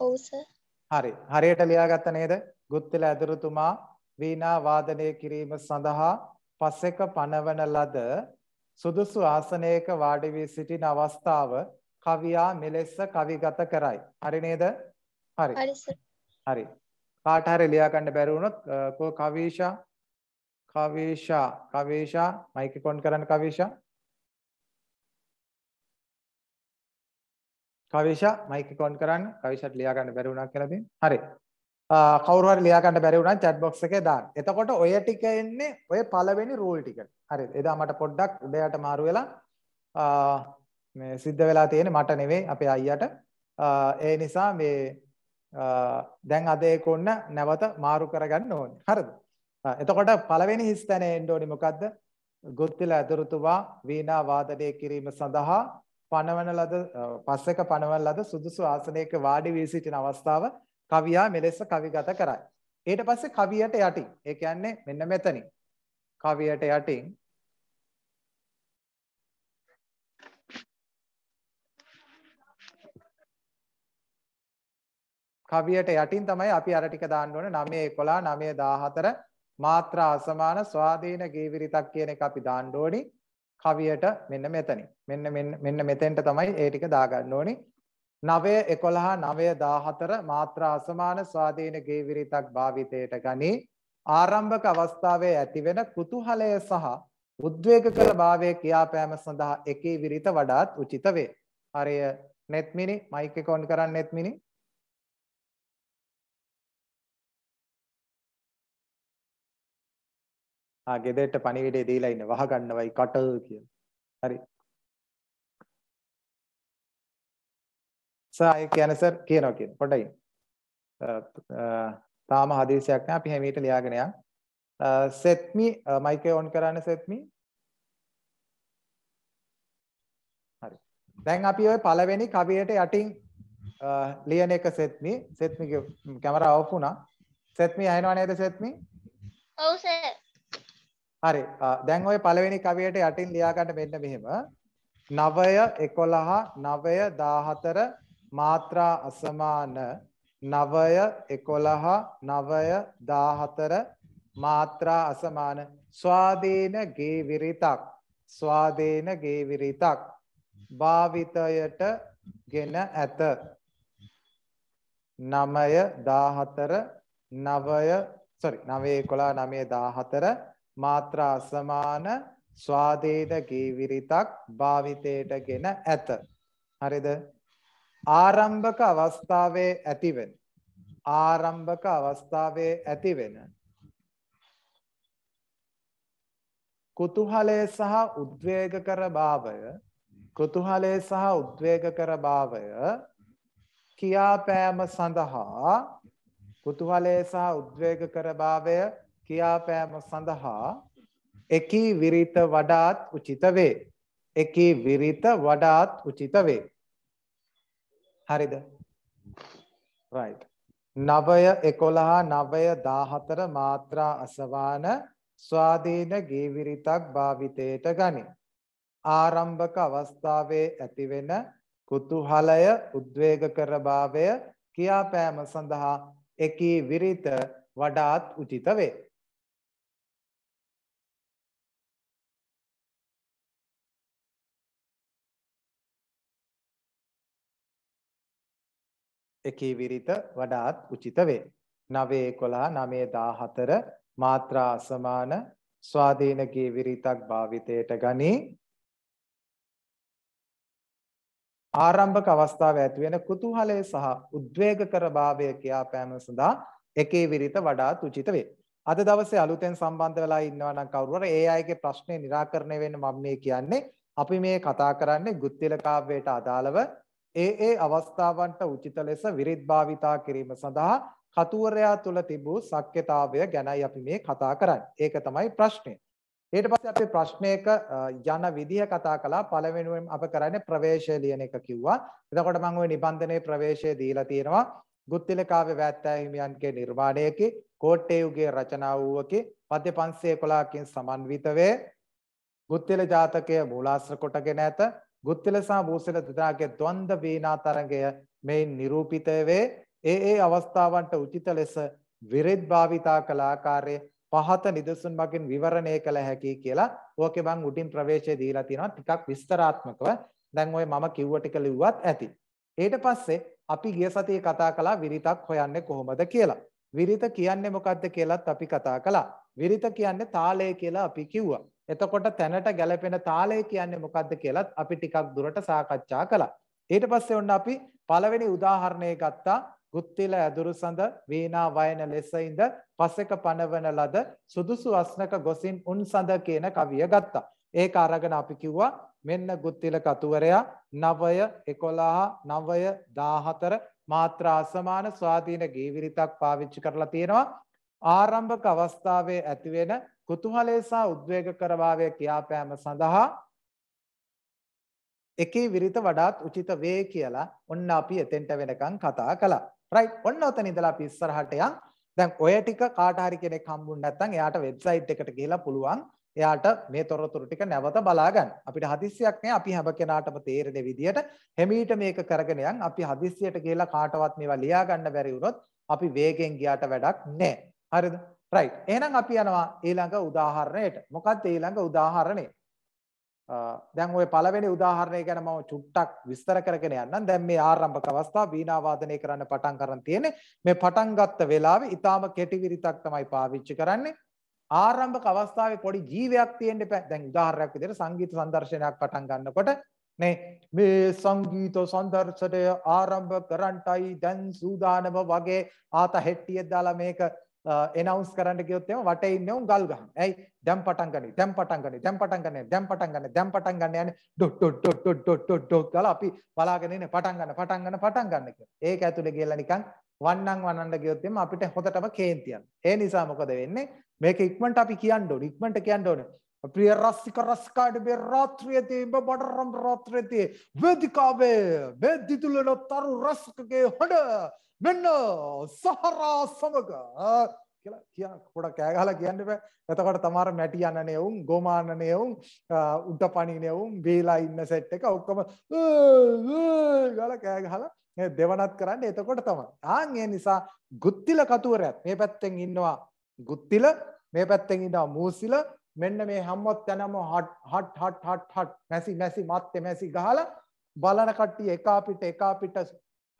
Speaker 1: ඔව් සර් හරි හරියට ලියාගත්ත නේද ගුත්තිල ඇදුරුතුමා වීණා වාදනය කිරීම සඳහා පසෙක පනවන ලද සුදුසු ආසනයක වාඩි වී සිටින අවස්ථාව කවියා මෙලෙස කවිගත කරයි. හරි නේද? හරි. හරි. හරි. කාට හරි ලියා ගන්න බැරි වුණොත්
Speaker 2: කෝ කවීෂා කවේෂා කවේෂා මයික් එක ඔන් කරන්න කවේෂා කවේෂා
Speaker 1: මයික් එක ඔන් කරන්න කවේෂාට ලියා ගන්න බැරි වුණා කියලා දෙන්න
Speaker 2: හරි කවුරු හරි ලියා ගන්න බැරි වුණා chat
Speaker 1: box එකේ දාන්න එතකොට ඔය ටික එන්නේ ඔය පළවෙනි රූල් ටිකට හරි එදා මට පොඩ්ඩක් උඩයට මාරු වෙලා මේ සිද්ධ වෙලා තියෙන්නේ මට නෙවෙයි අපේ අයියට ඒ නිසා මේ දැන් අද ඒක ඔන්න නැවත මාරු කරගන්න ඕනේ හරිද එතකොට පළවෙනි හිස්තැනේ එන්න ඕනි මොකද්ද? ගුත්තිල ඇතුරුතුවා වීණා වාදනය කිරීම සඳහා පනවන ලද පස්සක පනවන ලද සුදුසු ආසනයක වාඩි වී සිටින අවස්ථාව කවියා මෙලෙස කවිගත කරයි. ඊට පස්සේ කවියට යටින් ඒ කියන්නේ මෙන්න මෙතනින් කවියට යටින් කවියට යටින් තමයි අපි අර ටික දාන්න ඕනේ 9 11 9 14 මාත්‍රා අසමාන ස්වාධීන ගීවිරිතක් කියන එක අපි දාන්න ඕනි කවියට මෙන්න මෙතනින්. මෙන්න මෙන්න මෙන්න මෙතෙන්ට තමයි ඒ ටික දාගන්න ඕනි. 9 11 9 14 මාත්‍රා අසමාන ස්වාධීන ගීවිරිතක් භාවිතයට ගනි ආරම්භක අවස්ථාවේ ඇතිවෙන කුතුහලය සහ උද්වේග කළ භාවය
Speaker 2: කියාපෑම සඳහා එකී විරිත වඩාත් උචිත වේ. හරිය netmini mic එක on කරන්න netmini
Speaker 3: ආ ගෙදරට පණිවිඩය දීලා ඉන්න වහ ගන්නවයි කටල් කියලා.
Speaker 2: හරි. සාය කියන සර් කියනවා කියන පොඩයි. තාම හදිසියක් නෑ අපි හැමීට
Speaker 1: ලියාගෙන යන්න. set me mic එක on කරන්න set me. හරි. දැන් අපි ওই පළවෙනි කවියට යටින් ලියන එක සෙත්මි සෙත්මිගේ කැමරාව ඔෆ් වුණා සෙත්මි අහනවා නේද සෙත්මි ඔව් සර් හරි දැන් ඔය පළවෙනි කවියට යටින් ලියාගන්න මෙන්න මෙහෙම නවය එකොළහා නවය දාහතර මාත්‍රා අසමාන නවය එකොළහා නවය දාහතර මාත්‍රා අසමාන ස්වාධීන ගේවිරිතක් ස්වාධීන ගේවිරිතක් භාවිතයට ගෙන ඇත නමය දාහතර නවය සොරි නවේ කොලා නමේ දාහතර මාත්‍රා සමාන ස්වාදේද ගේ විරිතක් භාවිතයට ගෙන ඇත. හරිද? ආරම්භක අවස්ථාවේ ඇතිවෙන ආරම්භක අවස්ථාවේ ඇතිවෙන කුතුහලය සහ උද්වේග කර භාවය කුතුහලය සහ උද්වේග කර භාවය කියාපෑම සඳහා කුතුහලය සහ උද්වේග කර භාවය කියාපෑම සඳහා එකී විරිත වඩාත් උචිත වේ. එකී විරිත වඩාත් උචිත වේ. හරිද? right. 9 11 9 14 මාත්‍රා අසවාන ස්වාධීන ගීවිරිතක් භාවිතයට ගනි. ආරම්භක අවස්ථාවේ ඇතිවෙන කුතුහලය
Speaker 2: උද්වේගකරභාවය කියාපෑම සඳහා එකී විරිත වඩාත් උචිත වේ.
Speaker 1: එකී විරිත වඩාත් උචිත වේ. 9 11 9 14 මාත්‍රා අසමාන ස්වාධීන කී විරිතක් භාවිතයට ගනී. ආරම්භක අවස්ථාව ඇති වෙන කුතුහලය සහ උද්වේගකර භාවය කියා පෑම සඳහා එකේ විරිත වඩාත් උචිත වේ. අද දවසේ අලුතෙන් සම්බන්ධ වෙලා ඉන්නවා නම් කවුරු හරි ඒ අයගේ ප්‍රශ්නේ निराකරණය වෙන්න මම මේ කියන්නේ අපි මේ කතා කරන්නේ ගුත්තිල කාව්‍යයට අදාළව ඒ ඒ අවස්ථාවන්ට උචිත ලෙස විරිත් භාවිතා කිරීම සඳහා කතුවරයා තුල තිබූ සක්්‍යතාවය ගැනයි අපි මේ කතා කරන්නේ. ඒක තමයි ප්‍රශ්නය. ඊට පස්සේ අපි ප්‍රශ්නයක යන විදිහ කතා කළා. පළවෙනුවෙන් අප කරන්නේ ප්‍රවේශය ලියන එක කිව්වා. එතකොට මම ওই නිබන්ධනයේ ප්‍රවේශය දීලා තියෙනවා. ගුත්තිල කාව්‍ය වැත්තෑ හිමියන්ගේ නිර්මාණයකේ කෝට්ටේයුගේ රචනා වූවකේ පද්‍ය 511කින් සමන්විත වේ. ගුත්තිල ජාතකය මූලාශ්‍ර කොටගෙන ඇත. ගුත්තල සහ බූසල දෙදෙනාගේ ද්වන්ද වීණා තරඟය මෙයින් නිරූපිතය වේ. ඒ ඒ අවස්ථාවන්ට උචිත ලෙස විරෙද් භාවිතා කළ ආකාරය පහත නිදසුන් මගින් විවරණය කළ හැකි කියලා ඕකේ මං උඩින් ප්‍රවේශය දීලා තියෙනවා ටිකක් විස්තරාත්මකව දැන් ඔය මම කිව්ව ටික ලිව්වත් ඇති ඊට පස්සේ අපි ගිය සතියේ කතා කළා විරිතක් හොයන්නේ කොහොමද කියලා විරිත කියන්නේ මොකද්ද කියලාත් අපි කතා කළා විරිත කියන්නේ තාලය කියලා අපි කිව්වා එතකොට තැනට ගැලපෙන තාලය කියන්නේ මොකක්ද කියලත් අපි ටිකක් දුරට සාකච්ඡා කළා. ඊට පස්සේ ඔන්න අපි පළවෙනි උදාහරණය ගත්තා ගුත්තිල ඇදුරු සඳ වීණා වයන ලෙසයින්ද පසෙක පනවන ලද සුදුසු අස්නක ගොසින් උන් සඳ කියන කවිය ගත්තා. ඒක අරගෙන අපි කිව්වා මෙන්න ගුත්තිල කතුවරයා නවය එකොළහ නවය දාහතර මාත්‍ර අසමාන ස්වාධීන ගීවිරිතක් පාවිච්චි කරලා තියෙනවා ආරම්භක අවස්ථාවේ ඇතිවෙන කුතුහලය සහ උද්වේග කරභාවය කියාපෑම සඳහා එකේ විරිත වඩාත් උචිත වේ කියලා ඔන්න අපි එතෙන්ට වෙනකන් කතා කළා. right. ඔන්න ඔතන ඉඳලා අපි ඉස්සරහට යන්. දැන් ඔය ටික කාට හරි කෙනෙක් හම්බුනේ නැත්නම් එයාට වෙබ්සයිට් එකට ගිහලා පුළුවන් එයාට මේ තොරතුරු ටික නැවත බලා ගන්න. අපිට හදිස්සියක් නෑ අපි හැම කෙනාටම තේරෙන විදියට හැමීට මේක කරගෙන යන්. අපි හදිස්සියට ගිහලා කාටවත් මේවා ලියා ගන්න බැරි වුණොත් අපි වේගෙන් ගියාට වැඩක් නෑ. හරිද? right එහෙනම් අපි යනවා ඊළඟ උදාහරණයට මොකක්ද ඊළඟ උදාහරණය දැන් ওই පළවෙනි උදාහරණය ගැන මම චුට්ටක් විස්තර කරගෙන යන්නම් දැන් මේ ආරම්භක අවස්ථාව වීණා වාදනය කරන්න පටන් ගන්න තියෙන්නේ මේ පටන් ගත්ත වෙලාවේ ඊටාම කෙටි විරිතක් තමයි පාවිච්චි කරන්නේ ආරම්භක අවස්ථාවේ පොඩි ජීවයක් තියෙන්න එපා දැන් උදාහරණයක් විදිහට සංගීත සංදර්ශනයක් පටන් ගන්නකොට නේ මේ සංගීත සංදර්ශනය ආරම්භ කරන්ටයි දැන් සූදානම වගේ ආත හෙට්ටියක් දාලා මේක එනවුන්ස් කරන්න කියොත් එහෙම වටේ ඉන්නේ උන් ගල් ගහන. ඇයි? දැන් පටන් ගනි. දැන් පටන් ගනි. දැන් පටන් ගනි. දැන් පටන් ගනි. දැන් පටන් ගන්න යන්නේ dot dot dot dot dot dot dot ගාලා අපි බලාගෙන ඉන්නේ පටන් ගන්න පටන් ගන්න පටන් ගන්න කියලා. ඒක ඇතුලේ ගිහලා නිකන් වන්නන් වනන්න ගියොත් එimhe අපිට හොතටම කේන්තියක්. ඒ නිසා මොකද වෙන්නේ? මේක ඉක්මනට අපි කියන්න ඕනේ. ඉක්මනට කියන්න ඕනේ. ප්‍රිය රස්සික රස්කාඩ මේ රාත්‍රියේදී ඔබ බඩරම් රාත්‍රියේදී වේදිකාවේ වේදි තුලන තරු රස්කගේ හඬ මෙන්න සහරා සමග කියලා කියා පොඩක් කෑ ගහලා කියන්න එපා. එතකොට තමාර මැටි අනනේ වුන්, ගෝමානනේ වුන්, උඩ පණිනේ වුන්, වේලා ඉන්න සෙට් එක ඔක්කොම ගාලා කෑ ගහලා මේ දෙවනත් කරන්නේ එතකොට තමයි. ආන් ඒ නිසා ගුත්තිල කතුවරයත් මේ පැත්තෙන් ඉන්නවා ගුත්තිල, මේ පැත්තෙන් ඉන්නවා මූසිල, මෙන්න මේ හැමොත් යනම හට් හට් හට් හට් හට් මැසි මැසි මැත්තේ මැසි ගහලා බලන කට්ටිය එකා පිට එකා පිට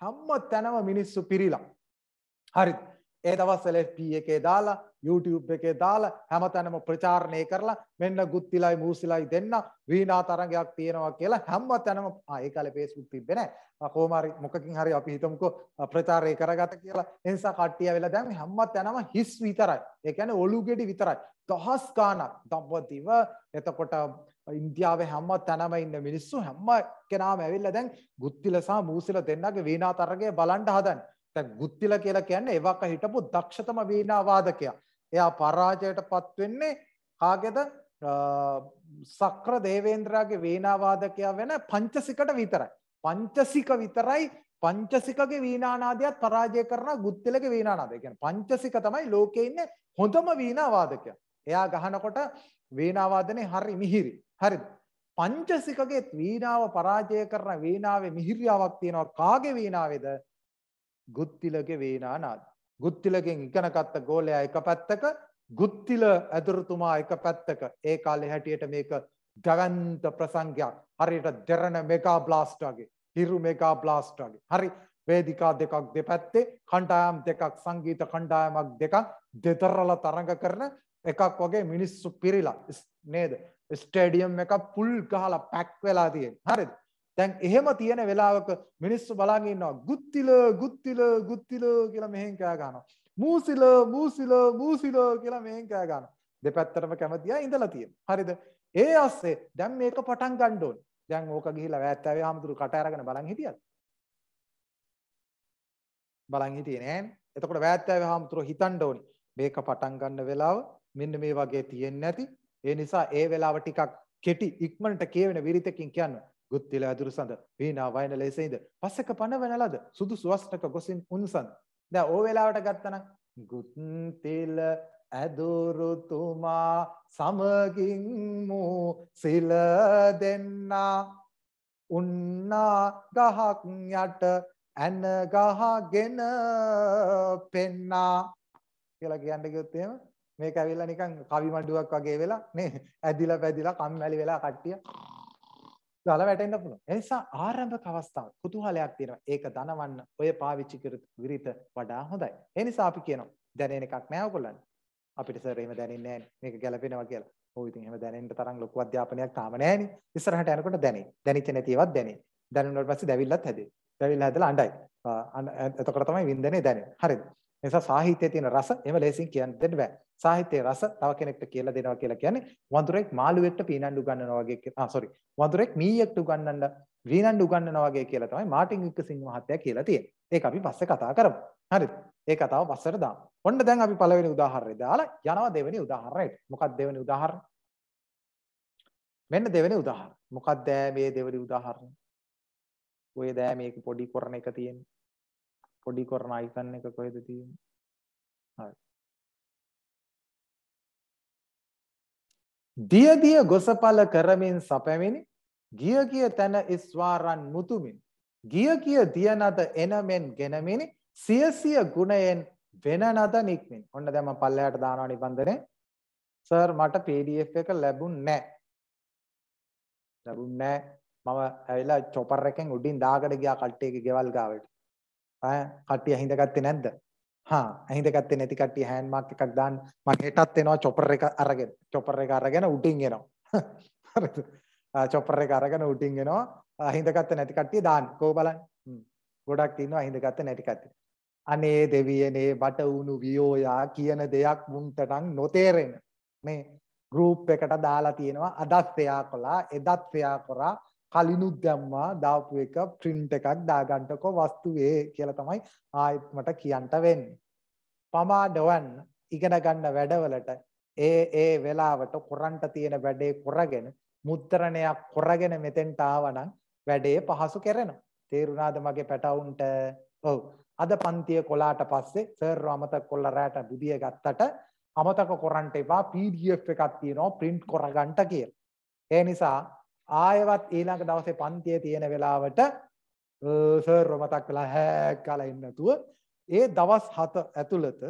Speaker 1: හැම තැනම මිනිස්සු පිරිලා. හරි. ඒ දවස්වල FB එකේ දාලා YouTube එකේ දාලා හැම තැනම ප්‍රචාරණය කරලා මෙන්න ගුත්තිලයි මූසිලයි දෙන්න වීණා තරඟයක් තියෙනවා කියලා හැම තැනම ආ ඒ කාලේ Facebook තිබ්බේ නැහැ. කොහොම හරි මොකකින් හරි අපි හිතමුකෝ ප්‍රචාරය කරගත කියලා. ඒ නිසා කට්ටිය වෙලා දැන් හැම තැනම හිස් විතරයි. ඒ කියන්නේ ඔලු ගෙඩි විතරයි. දහස් ගාණක් දඹදිව එතකොට ඉන්දියාවේ හැම තැනම ඉන්න මිනිස්සු හැම කෙනාම ඇවිල්ලා දැන් ගුත්තිල සහ මූසිල දෙන්නගේ වීණා තරගය බලන්න හදන්නේ. දැන් ගුත්තිල කියලා කියන්නේ එවක හිටපු දක්ෂතම වීණා වාදකයා. එයා පරාජයටපත් වෙන්නේ කාගේද? සක්‍ර දේවේන්ද්‍රාගේ වීණා වාදකයා වෙන පංචසිකට විතරයි. පංචසික විතරයි පංචසිකගේ වීණානාදයත් පරාජය කරන ගුත්තිලගේ වීණානාදය. කියන්නේ පංචසික තමයි ලෝකේ ඉන්නේ හොඳම වීණා වාදකයා. එයා ගහනකොට වීණාවාදනය හරි මිහිරි. හරිද? පංචසිකගේ වීණාව පරාජය කරන වීණාවේ මිහිරියාවක් තියෙනවා. කාගේ වීණාවේද? ගුත්තිලගේ වීණා නාද. ගුත්තිලගෙන් ඉගෙනගත්ත ගෝලයා එක පැත්තක ගුත්තිල ඇදුරුතුමා එක පැත්තක ඒ කාලේ හැටියට මේක ගවන්ත ප්‍රසංගයක්. හරියට දෙරණ මෙගා බ්ලාස්ට් වගේ. හිරු මෙගා බ්ලාස්ට් වගේ. හරි වේදිකා දෙකක් දෙපැත්තේ කණ්ඩායම් දෙකක් සංගීත කණ්ඩායමක් දෙකක් දෙතරල තරඟ කරන එකක් වගේ මිනිස්සු පිරිලා නේද ස්ටේඩියම් එක පුල් ගහලා පැක් වෙලා තියෙන හරිද දැන් එහෙම තියෙන වෙලාවක මිනිස්සු බලාගෙන ඉන්නවා ගුත්තිල ගුත්තිල ගුත්තිල කියලා මෙහෙන් කෑ ගන්නවා මූසිල මූසිල මූසිල කියලා මෙහෙන් කෑ ගන්නවා දෙපැත්තටම කැමති අය ඉඳලා තියෙනවා හරිද ඒ අස්සේ දැන් මේක පටන් ගන්න ඕනේ දැන් ඕක ගිහිල්ලා වැත්තෑවේ හැමතුරු කට අරගෙන බලන් හිටියද බලන් හිටියේ නෑනේ එතකොට වැත්තෑවේ හැමතුරු හිතන්න ඕනේ මේක පටන් ගන්න වෙලාව මෙන්න මේ වගේ තියෙන්නේ නැති. ඒ නිසා ඒ වෙලාව ටිකක් කෙටි ඉක්මනට කියවෙන විරිතකින් කියන්න. ගුත්තිල ඇදුරු සඳ වීණා වයන ලෙසෙයිද පසක පනවන ලද සුදු සුවස්නක ගොසින් උන්සන්. දැන් ඕ වෙලාවට ගත්තනම් ගුත්තිල ඇදුරුතුමා සමගින් මූ සිල දෙන්නා උන්නා ගහක් යට ඇන ගහගෙන පෙන්නා කියලා කියන්න කිව්වොත් එහෙම මේක ඇවිල්ලා නිකන් කවි මඩුවක් වගේ වෙලා නේ ඇදිලා පැදිලා කම්මැලි වෙලා කට්ටිය ගාලා වැටෙන්න පුළුවන්. ඒ නිසා ආරම්භක අවස්ථාව කුතුහලයක් තියෙනවා. ඒක දනවන්න ඔය පාවිච්චි කරපු විරිත වඩා හොඳයි. ඒ නිසා අපි කියනවා දැනෙන එකක් නෑ ඔයගොල්ලන්ට. අපිට සර් එහෙම දැනෙන්නේ නෑනේ. මේක ගැළපෙනවා කියලා. ඔව් ඉතින් එහෙම දැනෙන්න තරම් ලොකු අධ්‍යාපනයක් තාම නෑනේ. ඉස්සරහට යනකොට දැනේ. දැනෙච්ච නැති ඒවත් දැනේ. දැනුණාට පස්සේ දැවිල්ලත් හැදේ. දැවිල්ල හැදලා අඬයි. එතකොට තමයි වින්දනේ දැනෙන්නේ. හරිද? නිසා සාහිත්‍යයේ තියෙන රස එහෙම ලේසින් කියන්න දෙන්න බෑ. සාහිත්‍යයේ රස තව කෙනෙක්ට කියලා දෙනවා කියලා කියන්නේ වඳුරෙක් මාළුවෙක්ට පීනන්න උගන්වනවා වගේ ආ sorry වඳුරෙක් මීයෙක්ට උගන්වන්න වීනන්න උගන්වනවා වගේ කියලා තමයි මාටින් වික්කසිංහ මහත්තයා කියලා තියෙන්නේ. ඒක අපි පස්සේ කතා කරමු. හරිද? ඒ කතාව පස්සට දාමු. ඔන්න දැන් අපි පළවෙනි උදාහරණය දාලා යනවා දෙවෙනි උදාහරණයට. මොකක්ද දෙවෙනි උදාහරණය? මෙන්න දෙවෙනි උදාහරණය.
Speaker 2: මොකක්ද මේ දෙවෙනි උදාහරණය? ඔය දෑ මේක පොඩි කරන එක තියෙන්නේ. පොඩි කරන අයිකන්න එක කොහෙද තියෙන දියදිය ගොසපල කරමින් සපැමිණි
Speaker 1: ගිය කිය තැන ඉස්වාරන් මුතුමින් ගිය කිය දියනද එනමෙන් ගෙනමිනි සියසිය ගුණයෙන් වෙන නද නික්මින් ඔන්න දැම පල්ලයට දානවා නිබන්ධනය සර් මට පඩF එක ලැබුන් නෑ ලැබුන් නෑ මම ඇවිලා චොපර එකෙන් උඩින් දාගට ගියා කට්ටේ ගෙවල් ගාවට ආ කට්ටිය හිඳගත්තේ නැද්ද? හා හිඳගත්තේ නැති කට්ටිය හෑන්ඩ් මාක් එකක් දාන්න මම හෙටත් එනවා චොපර් එක අරගෙන. චොපර් එක අරගෙන උඩින් එනවා. [laughs] හරිද? චොපර් එක අරගෙන උඩින් එනවා. හිඳගත්තේ නැති කට්ටිය දාන්න. කෝ බලන්න. ගොඩක් ඉන්නවා හිඳගත්තේ නැති කට්ටිය. අනේ දෙවියනේ බට වුණු වියෝයා කියන දෙයක් මුන්ට නම් නොතේරෙන. මේ ගෲප් එකට දාලා තියෙනවා අදත් එයා කළා එදත් එයා කරා කලිනුත් දැම්මා දාපු එක print එකක් දාගන්නකෝ වස්තුවේ කියලා තමයි ආයෙත් මට කියන්න වෙන්නේ. පමාඩවන් ඉගෙන ගන්න වැඩවලට ඒ ඒ වෙලාවට කරන්ට තියෙන වැඩේ කරගෙන මුද්‍රණයක් කරගෙන මෙතෙන්ට ආවනම් වැඩේ පහසු කරනවා. තේරුණාද මගේ පැටවුන්ට? ඔව්. අද පන්තිය කොලාට පස්සේ සර් අමතක කොල්ල රැට බුදිය ගත්තට අමතක කරන්ට එපා PDF එකක් තියෙනවා print කරගන්න කියලා. ඒ නිසා ආයෙවත් ඊළඟ දවසේ පන්තියේ තියෙන වෙලාවට සර් මතක් වෙලා හැක් කාලා ඉන්න නැතුව ඒ දවස් 7 ඇතුළත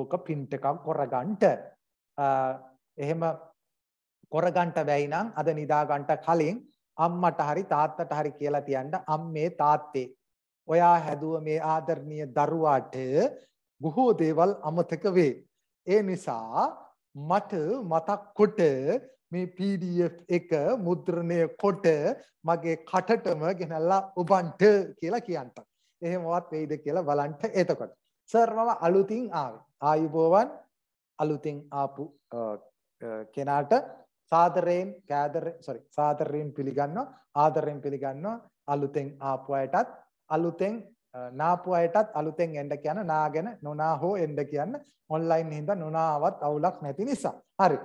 Speaker 1: ඕක print එකක් කරගන්න එහෙම කරගන්න බැයි නම් අද නිදාගන්න කලින් අම්මට හරි තාත්තට හරි කියලා තියන්න අම්මේ තාත්තේ ඔයා හැදුව මේ ආදරණීය දරුවාට බොහෝ දේවල් අමතක වේ. ඒ නිසා මට මතක් කොට මේ PDF එක මුද්‍රණය කොට මගේ කටටම ගෙනල්ලා ඔබන්ට කියලා කියන්ට. එහෙමවත් වෙයිද කියලා බලන්ට එතකොට. සර් මම අලුතින් ආවේ. ආයුබෝවන් අලුතින් ආපු කෙනාට සාදරයෙන් කෑදර සොරි සාදරයෙන් පිළිගන්නවා ආදරයෙන් පිළිගන්නවා අලුතෙන් ආපු අයටත් අලුතෙන් නාපු අයටත් අලුතෙන් එන්න කියන නාගෙන නොනා හෝ එන්න කියන්න ඔන්ලයින් හින්දා නොනාවත් අවුලක් නැති නිසා. හරි.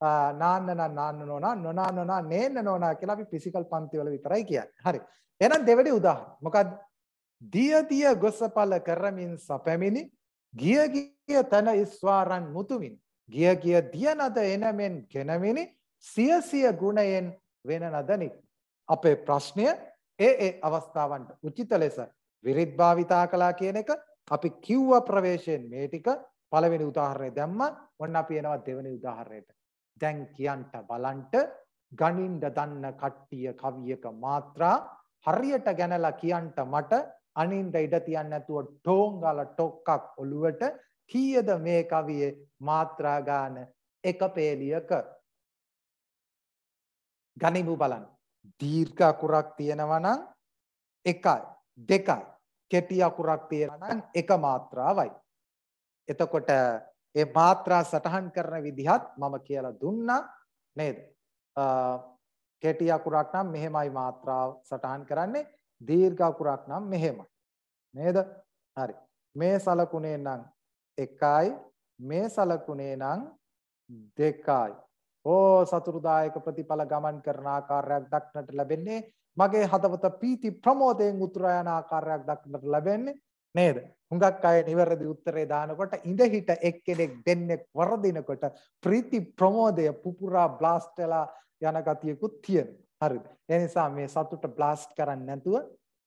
Speaker 1: නාන්නන නාන්න නෝනා නොනා නොනා නේන්න නෝනා කියලා අපි ෆිසිකල් පන්තිවල විතරයි කියන්නේ. හරි. එහෙනම් දෙවෙනි උදාහරණ. මොකක්ද? දිය දිය ගොසපල කරමින් සපැමිනි ගිය ගිය තන ඉස්වාරන් මුතුමින් ගිය ගිය දියනද එනමෙන් ගෙනමිනි සිය සිය ගුණයෙන් වෙන නදනි. අපේ ප්‍රශ්නය ඒ ඒ අවස්ථාවන්ට උචිත ලෙස විරිත් භාවිතා කළා කියන එක අපි කිව්ව ප්‍රවේශයෙන් මේ ටික පළවෙනි උදාහරණය දැම්මා. ඔන්න අපි එනවා දෙවෙනි උදාහරණයට. දැන් කියන්ට බලන්ට ගනින්ඩ දන්න කට්ටිය කවියක මාත්‍රා හරියට ගැනලා කියන්ට මට අනින්ද ඉඩ තියන්න නැතුව ටෝංගල ටොක්කක් ඔළුවට කීයද මේ කවියේ මාත්‍රාගාන එක පේලියක ගනිමු බලන්න දීර්ඝ අකුරක් තියෙනවා නම් එකයි දෙකයි කෙටි අකුරක් තියෙනවා නම් එක මාත්‍රාවයි එතකොට ඒ මාත්‍රා සටහන් කරන විදිහත් මම කියලා දුන්නා නේද? කෙටි අකුරක් නම් මෙහෙමයි මාත්‍රාව සටහන් කරන්නේ. දීර්ඝ අකුරක් නම් මෙහෙමයි. නේද? හරි. මේ සලකුණේ නම් 1යි මේ සලකුණේ නම් 2යි. ඕ සතුරුදායක ප්‍රතිඵල ගමන් කරන ආකාරයක් දක්නට ලැබෙන්නේ මගේ හදවත පීති ප්‍රමෝදයෙන් උතුරා යන ආකාරයක් දක්නට ලැබෙන්නේ නේද? හුඟක් අය නිවැරදි උත්තරේ දානකොට ඉඳ හිට එක්කෙනෙක් දෙන්නෙක් වරදිනකොට ප්‍රීති ප්‍රමෝදය පුපුරා බ්ලාස්ට් වෙලා යන ගතියකුත් තියෙනවා. හරිද? ඒ නිසා මේ සතුට බ්ලාස්ට් කරන්නේ නැතුව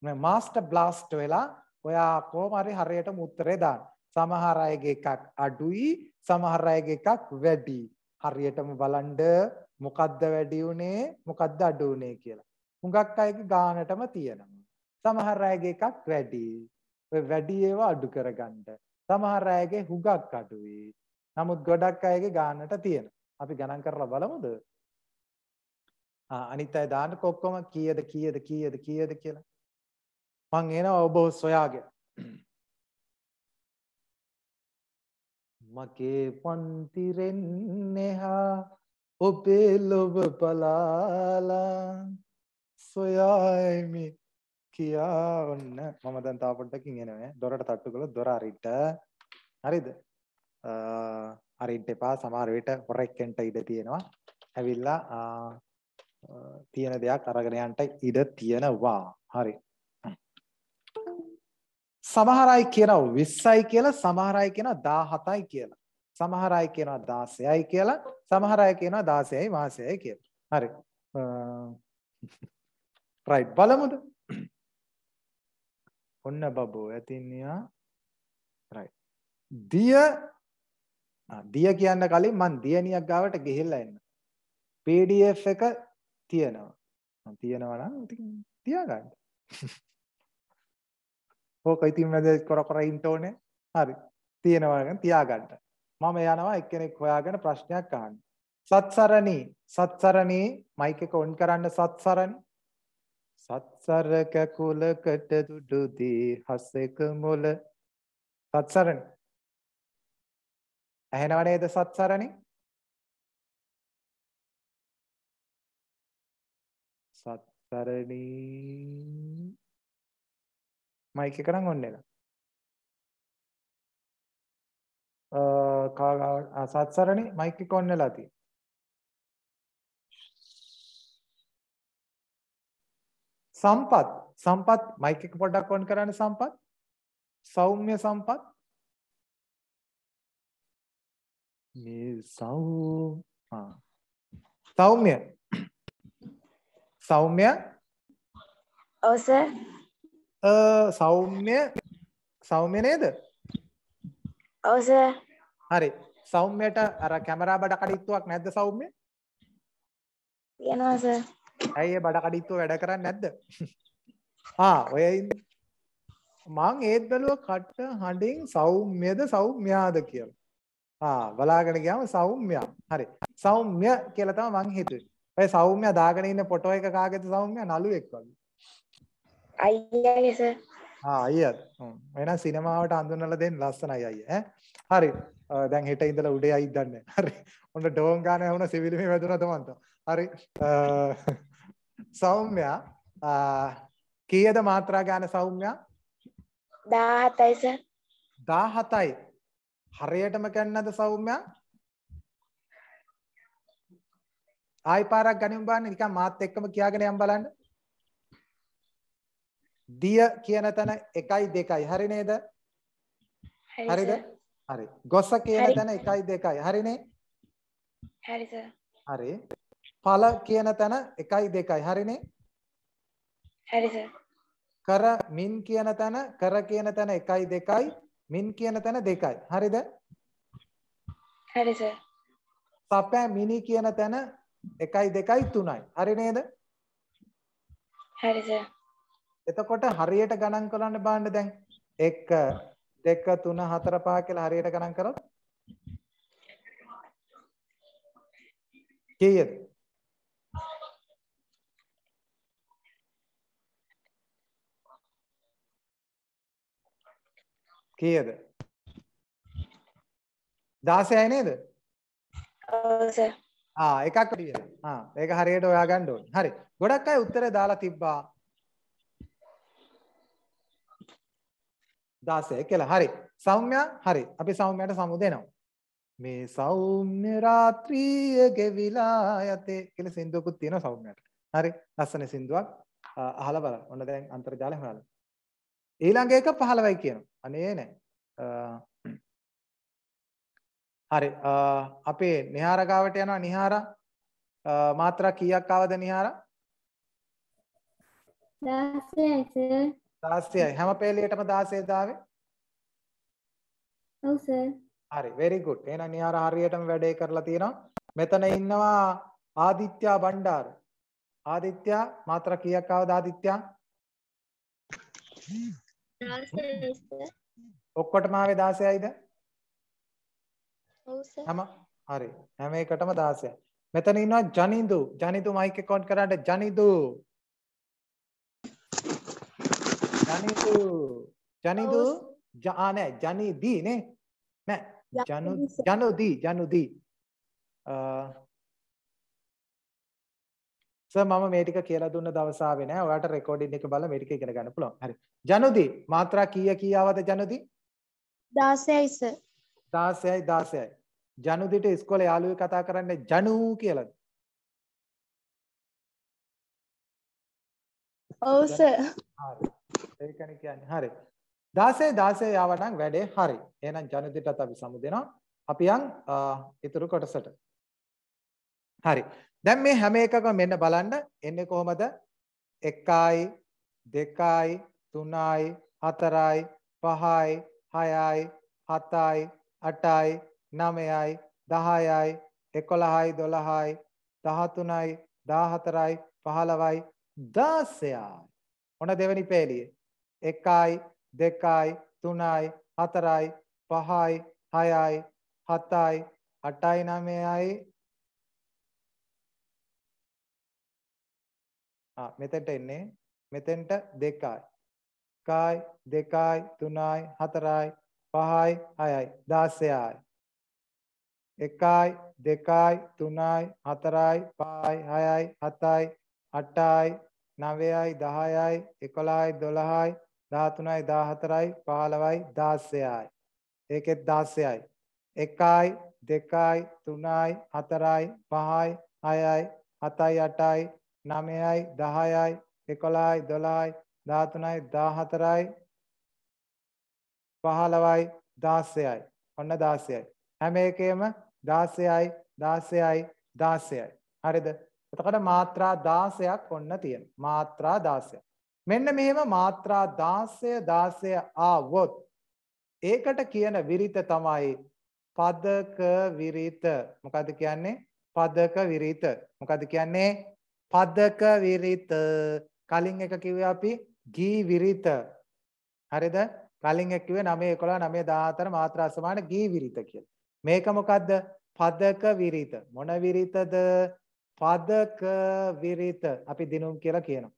Speaker 1: මේ මාස්ටර් බ්ලාස්ට් වෙලා ඔයා කොහොම හරි හරියටම උත්තරේ දාන්න. සමහර අයගේ එකක් අඩුයි, සමහර අයගේ එකක් වැඩි. හරියටම බලන්න මොකද්ද වැඩි උනේ, මොකද්ද අඩු උනේ කියලා. හුඟක් අයගේ ගානටම තියෙනවා. සමහර අයගේ එකක් වැඩි. ඔය වැඩි ඒවා අඩු කරගන්න. සමහර අයගේ හුඟක් අඩුයි. නමුත් ගොඩක් අයගේ ගානට තියෙන. අපි ගණන් කරලා බලමුද? ආ අනිත් අය දාන්න
Speaker 2: කොක්කොම කීයද කීයද කීයද කීයද කියලා. මං එනවා ඔබ සොයාගෙන. මගේ පන්තිරෙන් එහා ඔබේ ලොබ පලාලා
Speaker 1: සොයායමි කියා ඔන්න මම දැන් තව පොඩ්ඩකින් එනවා. දොරට තට්ටු කළොත් දොර අරිට. හරිද? අරිට එපා සමහර විට හොරෙක්ෙන්ට ඉඩ තියෙනවා. ඇවිල්ලා තියෙන දෙයක් අරගෙන යන්න ඉඩ තියෙනවා. හරි. සමහර අය කියනවා 20යි කියලා සමහර අය කියනවා 17යි කියලා. සමහර අය කියනවා 16යි කියලා. සමහර අය කියනවා 16යි මාසයයි කියලා. හරි. රයිට් [laughs] බලමුද? ඔන්න බබෝ ඇතින්නියා රයි. දිය දිය කියන්න කලින් මන් දියණියක් ගාවට ගිහිල්ලා එන්න. PDF එක තියෙනවා. මම තියනවා නම් ඉතින් තියාගන්න. [laughs] ඕක ඉතින් මැද කර කර ඉන්න ඕනේ. හරි. තියෙනවා නම් තියාගන්න. මම යනවා එක්කෙනෙක් හොයාගෙන ප්‍රශ්නයක් අහන්න. සත්සරණී සත්සරණී මයික් එක ඔන් කරන්න සත්සරණී සත්සර කැකුලකට දුඩුදී හසෙක මොල සත්සරණ ඇහෙනව නේද සත්සරණේ
Speaker 2: සත්සරණී මයික් එක නම් ඔන්න එක. අ කා සත්සරණේ මයික් එක ඔන්නලා තියෙනවා. සම්පත් සම්පත් මයික් එක පොඩ්ඩක් ඔන් කරන්න සම්පත් සෞම්‍ය සම්පත් මේ සෞ සෞම්‍ය
Speaker 1: සෞම්‍ය ඔව් සර් සෞම්‍ය සෞම්‍ය නේද ඔව් සර් හරි සෞම්‍යයට අර කැමරා බඩ කඩਿੱත්තුවක් නැද්ද සෞම්‍ය තියෙනවා සර් ඇයි බඩ කඩිත්තුව වැඩ කරන්න නැද්ද [laughs] ඔය මං ඒත් බැලුව කට්ට හඬින් සෞම්‍යද සෞම්‍යාද කියලා බලාගෙන ගියාම සෞම්‍යයා හරි සෞම්‍ය කියලා තමයි මං හිතුවේ. ඔය සෞම්‍ය දාගෙන ඉන්න ෆොටෝ එක කාගේද සෞම්‍ය නළුවෙක් වගේ. අයියාගේ සර්. ආ අයියා. එහෙනම් සිනමාවට අඳුනලා දෙන්න ලස්සනයි අයියා ඈ. හරි. දැන් හෙට ඉඳලා උඩේ අයිද්දන්නේ. හරි. ඔන්න ඩෝන් ගාන වුණ සිවිලි මේ වැදුනා තමන්ට. හරි. සෞම්‍යා කීයද මාත්‍රා ගාන සෞම්‍යා 17යි සර් 17යි හරියටම ගන්නද සෞම්‍යා ආයි පාරක් ගනිමු බලන්න නිකන් මාත් එක්කම කියාගෙන යම් බලන්න දිය කියන තැන 1යි 2යි හරි නේද හරිද හරි ගොස කියන තැන 1යි 2යි හරිනේ හරි සර් හරි ඵල කියන තැන 1 2යි හරිනේ හරි සර් කර මින් කියන තැන කර කියන තැන 1 2යි මින් කියන තැන 2යි හරිද හරි සර් සපෑ මිනි කියන තැන 1 2යි 3යි හරි නේද හරි සර් එතකොට හරියට ගණන් කරන්න බලන්න දැන් 1 2 3 4 5 කියලා හරියට ගණන් කරොත්
Speaker 2: කීයද කීයද? 16යි නේද? ඔව් සර්.
Speaker 1: ආ එකක් විදියට. ආ ඒක හරියට හොයාගන්න ඕනේ. හරි. ගොඩක් අය උත්තරේ දාලා තිබ්බා. 16 කියලා. හරි. සෞම්‍ය හරි. අපි සෞම්‍යයට සමු දෙනවා. මේ සෞම්‍ය රාත්‍රිය ගෙවිලා යතේ කියලා සින්දුවකුත් තියෙනවා සෞම්‍යයට. හරි. ලස්සන සින්දුවක්. අහලා බලන්න. ඔන්න දැන් අන්තර්ජාලය හොයාලා. ඊළඟ එක 15යි කියනවා. අනේ නෑ.
Speaker 2: හරි අපේ
Speaker 1: නිහාර ගාවට යනවා නිහාර මාත්‍රා කීයක් ආවද නිහාර 16යි සර් 16යි හැම පෙළේටම 16 දාවේ ඔව් සර් හරි very good එහෙනම් නිහාර හරියටම වැඩේ කරලා තියෙනවා මෙතන ඉන්නවා ආදිත්‍යා බණ්ඩාර ආදිත්‍යා මාත්‍රා කීයක් ආවද ආදිත්‍යා ඔක්කොටම ආවේ 16යිද? ඔව් සර්. හැම හරි. හැම එකටම 16යි. මෙතන ඉන්නවා ජනිදු. ජනිදු මයික් එක ඔන් කරාට ජනිදු. ජනිදු. ජනිදු. ආ නෑ ජනිදී නේ. නෑ. ජනු ජනුදී ජනුදී. අ සර් මම මේ ටික කියලා දුන්න දවස ආවේ නැහැ. ඔයාලට රෙකෝඩින් එක බලලා මේ ටික ඉගෙන ගන්න පුළුවන්. හරි. ජනුදි මාත්‍රා කීය කීයවද
Speaker 2: ජනුදි? 16යි සර්. 16යි 16යි. ජනුදිට ඉස්කෝලේ යාළුවෝ කතා කරන්නේ ජනු කියලාද? ඔව් සර්. හරි. ඒකනේ කියන්නේ. හරි. 16
Speaker 1: 16 යාව නම් වැඩේ හරි. එහෙනම් ජනුදිටත් අපි සමුදෙනවා. අපි යන් ඉතුරු කොටසට. හරි. දැන් මේ හැම එකකම මෙන්න බලන්න එන්නේ කොහමද 1යි 2යි 3යි 4යි 5යි 6යි 7යි 8යි 9යි 10යි 11යි 12යි 13යි 14යි 15යි 16යි ඔන්න දෙවෙනි පේළිය 1යි 2යි
Speaker 2: 3යි 4යි 5යි 6යි 7යි 8යි 9යි ආ මෙතෙන්ට එන්නේ මෙතෙන්ට 2යි. කායි 2යි 3යි
Speaker 1: 4යි 5යි 6යි 16යි. 1යි 2යි 3යි 4යි 5යි 6යි 7යි 8යි 9යි 10යි 11යි 12යි 13යි 14යි 15යි 16යි. ඒකෙත් 16යි. 1යි 2යි 3යි 4යි 5යි 6යි 7යි 8යි 9යි 10යි 11යි 12යි 13යි 14යි 15යි 16යි ඔන්න 16යි හැම එකේම 16යි 16යි 16යි හරිද එතකොට මාත්‍රා 16ක් ඔන්න තියෙනවා මාත්‍රා 16 මෙන්න මෙහෙම මාත්‍රා 16 16 ආවොත් ඒකට කියන විරිත තමයි පදක විරිත මොකද්ද කියන්නේ පදක විරිත මොකද්ද කියන්නේ පදක විරිත කලින් එක කිව්වේ අපි ගී විරිත හරිද කලින් එක කිව්වේ 9 11 9 14 මාත්‍රා සමාන ගී විරිත කියලා මේක මොකද්ද පදක විරිත මොන විරිතද පදක විරිත අපි දිනුම් කියලා කියනවා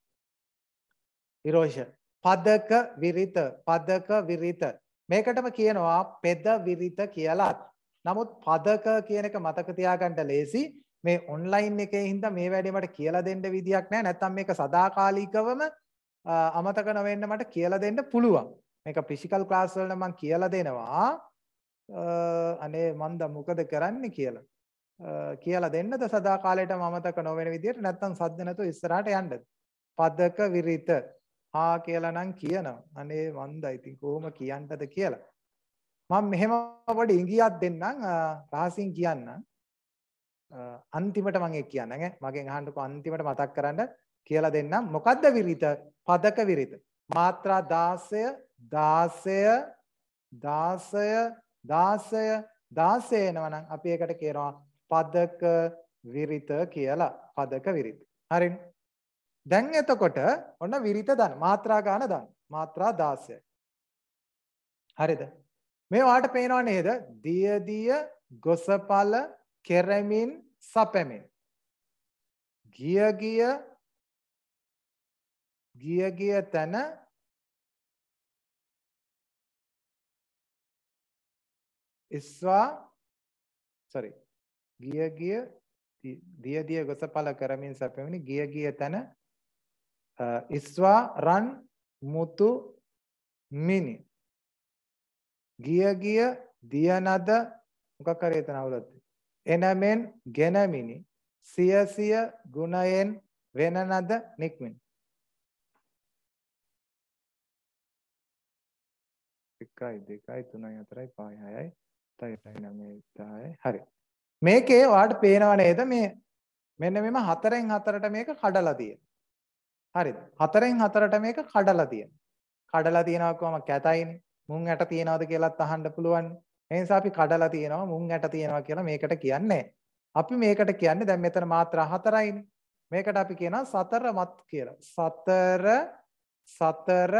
Speaker 1: ඉරෝෂ පදක විරිත පදක විරිත මේකටම කියනවා පෙද විරිත කියලත් නමුත් පදක කියන එක මතක තියාගන්න ලේසි මේ ඔන්ලයින් එකේ හින්දා මේ වැඩේ මට කියලා දෙන්න විදියක් නැහැ. නැත්තම් මේක සදාකාලිකවම අමතක නොවෙන්න මට කියලා දෙන්න පුළුවන්. මේක ෆිසිකල් ක්ලාස් වල මම කියලා දෙනවා. අනේ මන්ද මොකද කරන්නේ කියලා. කියලා දෙන්නද සදාකාලයටම අමතක නොවන විදියට නැත්තම් සද්ද නැතුව ඉස්සරහට යන්නද? පදක විරිත හා කියලා නම් කියනවා. අනේ මන්ද ඉතින් කොහොම කියන්නද කියලා. මම මෙහෙම පොඩි ඉඟියක් දෙන්නම් රහසින් කියන්නම්. අන්තිමට මම ඒක කියන්න ඈ මගෙන් අහන්නකෝ අන්තිමට මතක් කරන්න කියලා දෙන්නම් මොකද්ද විරිත පදක විරිත මාත්‍රා 16 16 16 16 16 එනවනම් අපි ඒකට කියනවා පදක විරිත කියලා පදක විරිත හරිනේ දැන් එතකොට ඔන්න විරිත දන මාත්‍රා ගාන දන මාත්‍රා 16යි. හරිද? මේ වාට පේනව නේද? දිය දිය ගොසපල
Speaker 2: කෙරෙමින් සපෙමින් ගිය ගිය ගිය ගිය තන ඉස්වා sorry ගිය ගිය දිය දිය ගොස පල කරමින් සැපෙමිනි ගිය ගිය තන
Speaker 1: ඉස්වා රන් මුතු මිනි ගිය ගිය දිය නද මොකක් කරේ තන අවුලත් එනමෙන්
Speaker 2: ගෙනමිනි සිය සිය ගුණයෙන් වෙන නද නික්මින්
Speaker 1: එකයි දෙකයි තුනයි හතරයි පහයි හයයි හතයි එටයි නවයයි දහයයි හරි මේකේ ඔයාලට පේනව නේද මේ මෙන්න මෙම හතරෙන් හතරට මේක කඩලා තියෙනවා හරිද හතරෙන් හතරට මේක කඩලා තියෙනවා කඩලා තියෙනවා කොහම කැතයිනේ මුං යට තියනවද කියලාත් අහන්න පුළුවන් ඒ නිසා අපි කඩලා තියෙනවා මුං ඇට තියෙනවා කියලා මේකට කියන්නේ අපි මේකට කියන්නේ දැන් මෙතන මාත්‍රා හතරයිනේ. මේකට අපි කියනවා සතර මත් කියලා. සතර සතර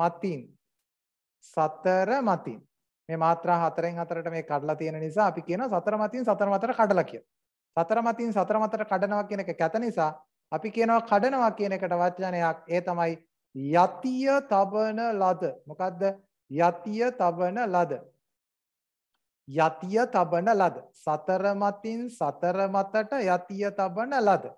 Speaker 1: මතින්. සතර මතින්. මේ මාත්‍රා හතරෙන් හතරට මේ කඩලා තියෙන නිසා අපි කියනවා සතර මතින් සතර මතර කඩලා කියලා. සතර මතින් සතර මතර කඩනවා කියන එක කැත නිසා අපි කියනවා කඩනවා කියන එකට වචනයක් ඒ තමයි යතිය තබන ලද. මොකද්ද? යතිය තබන ලද. යතිය තබන ලද සතර මතින් සතර මතට යතිය තබන ලද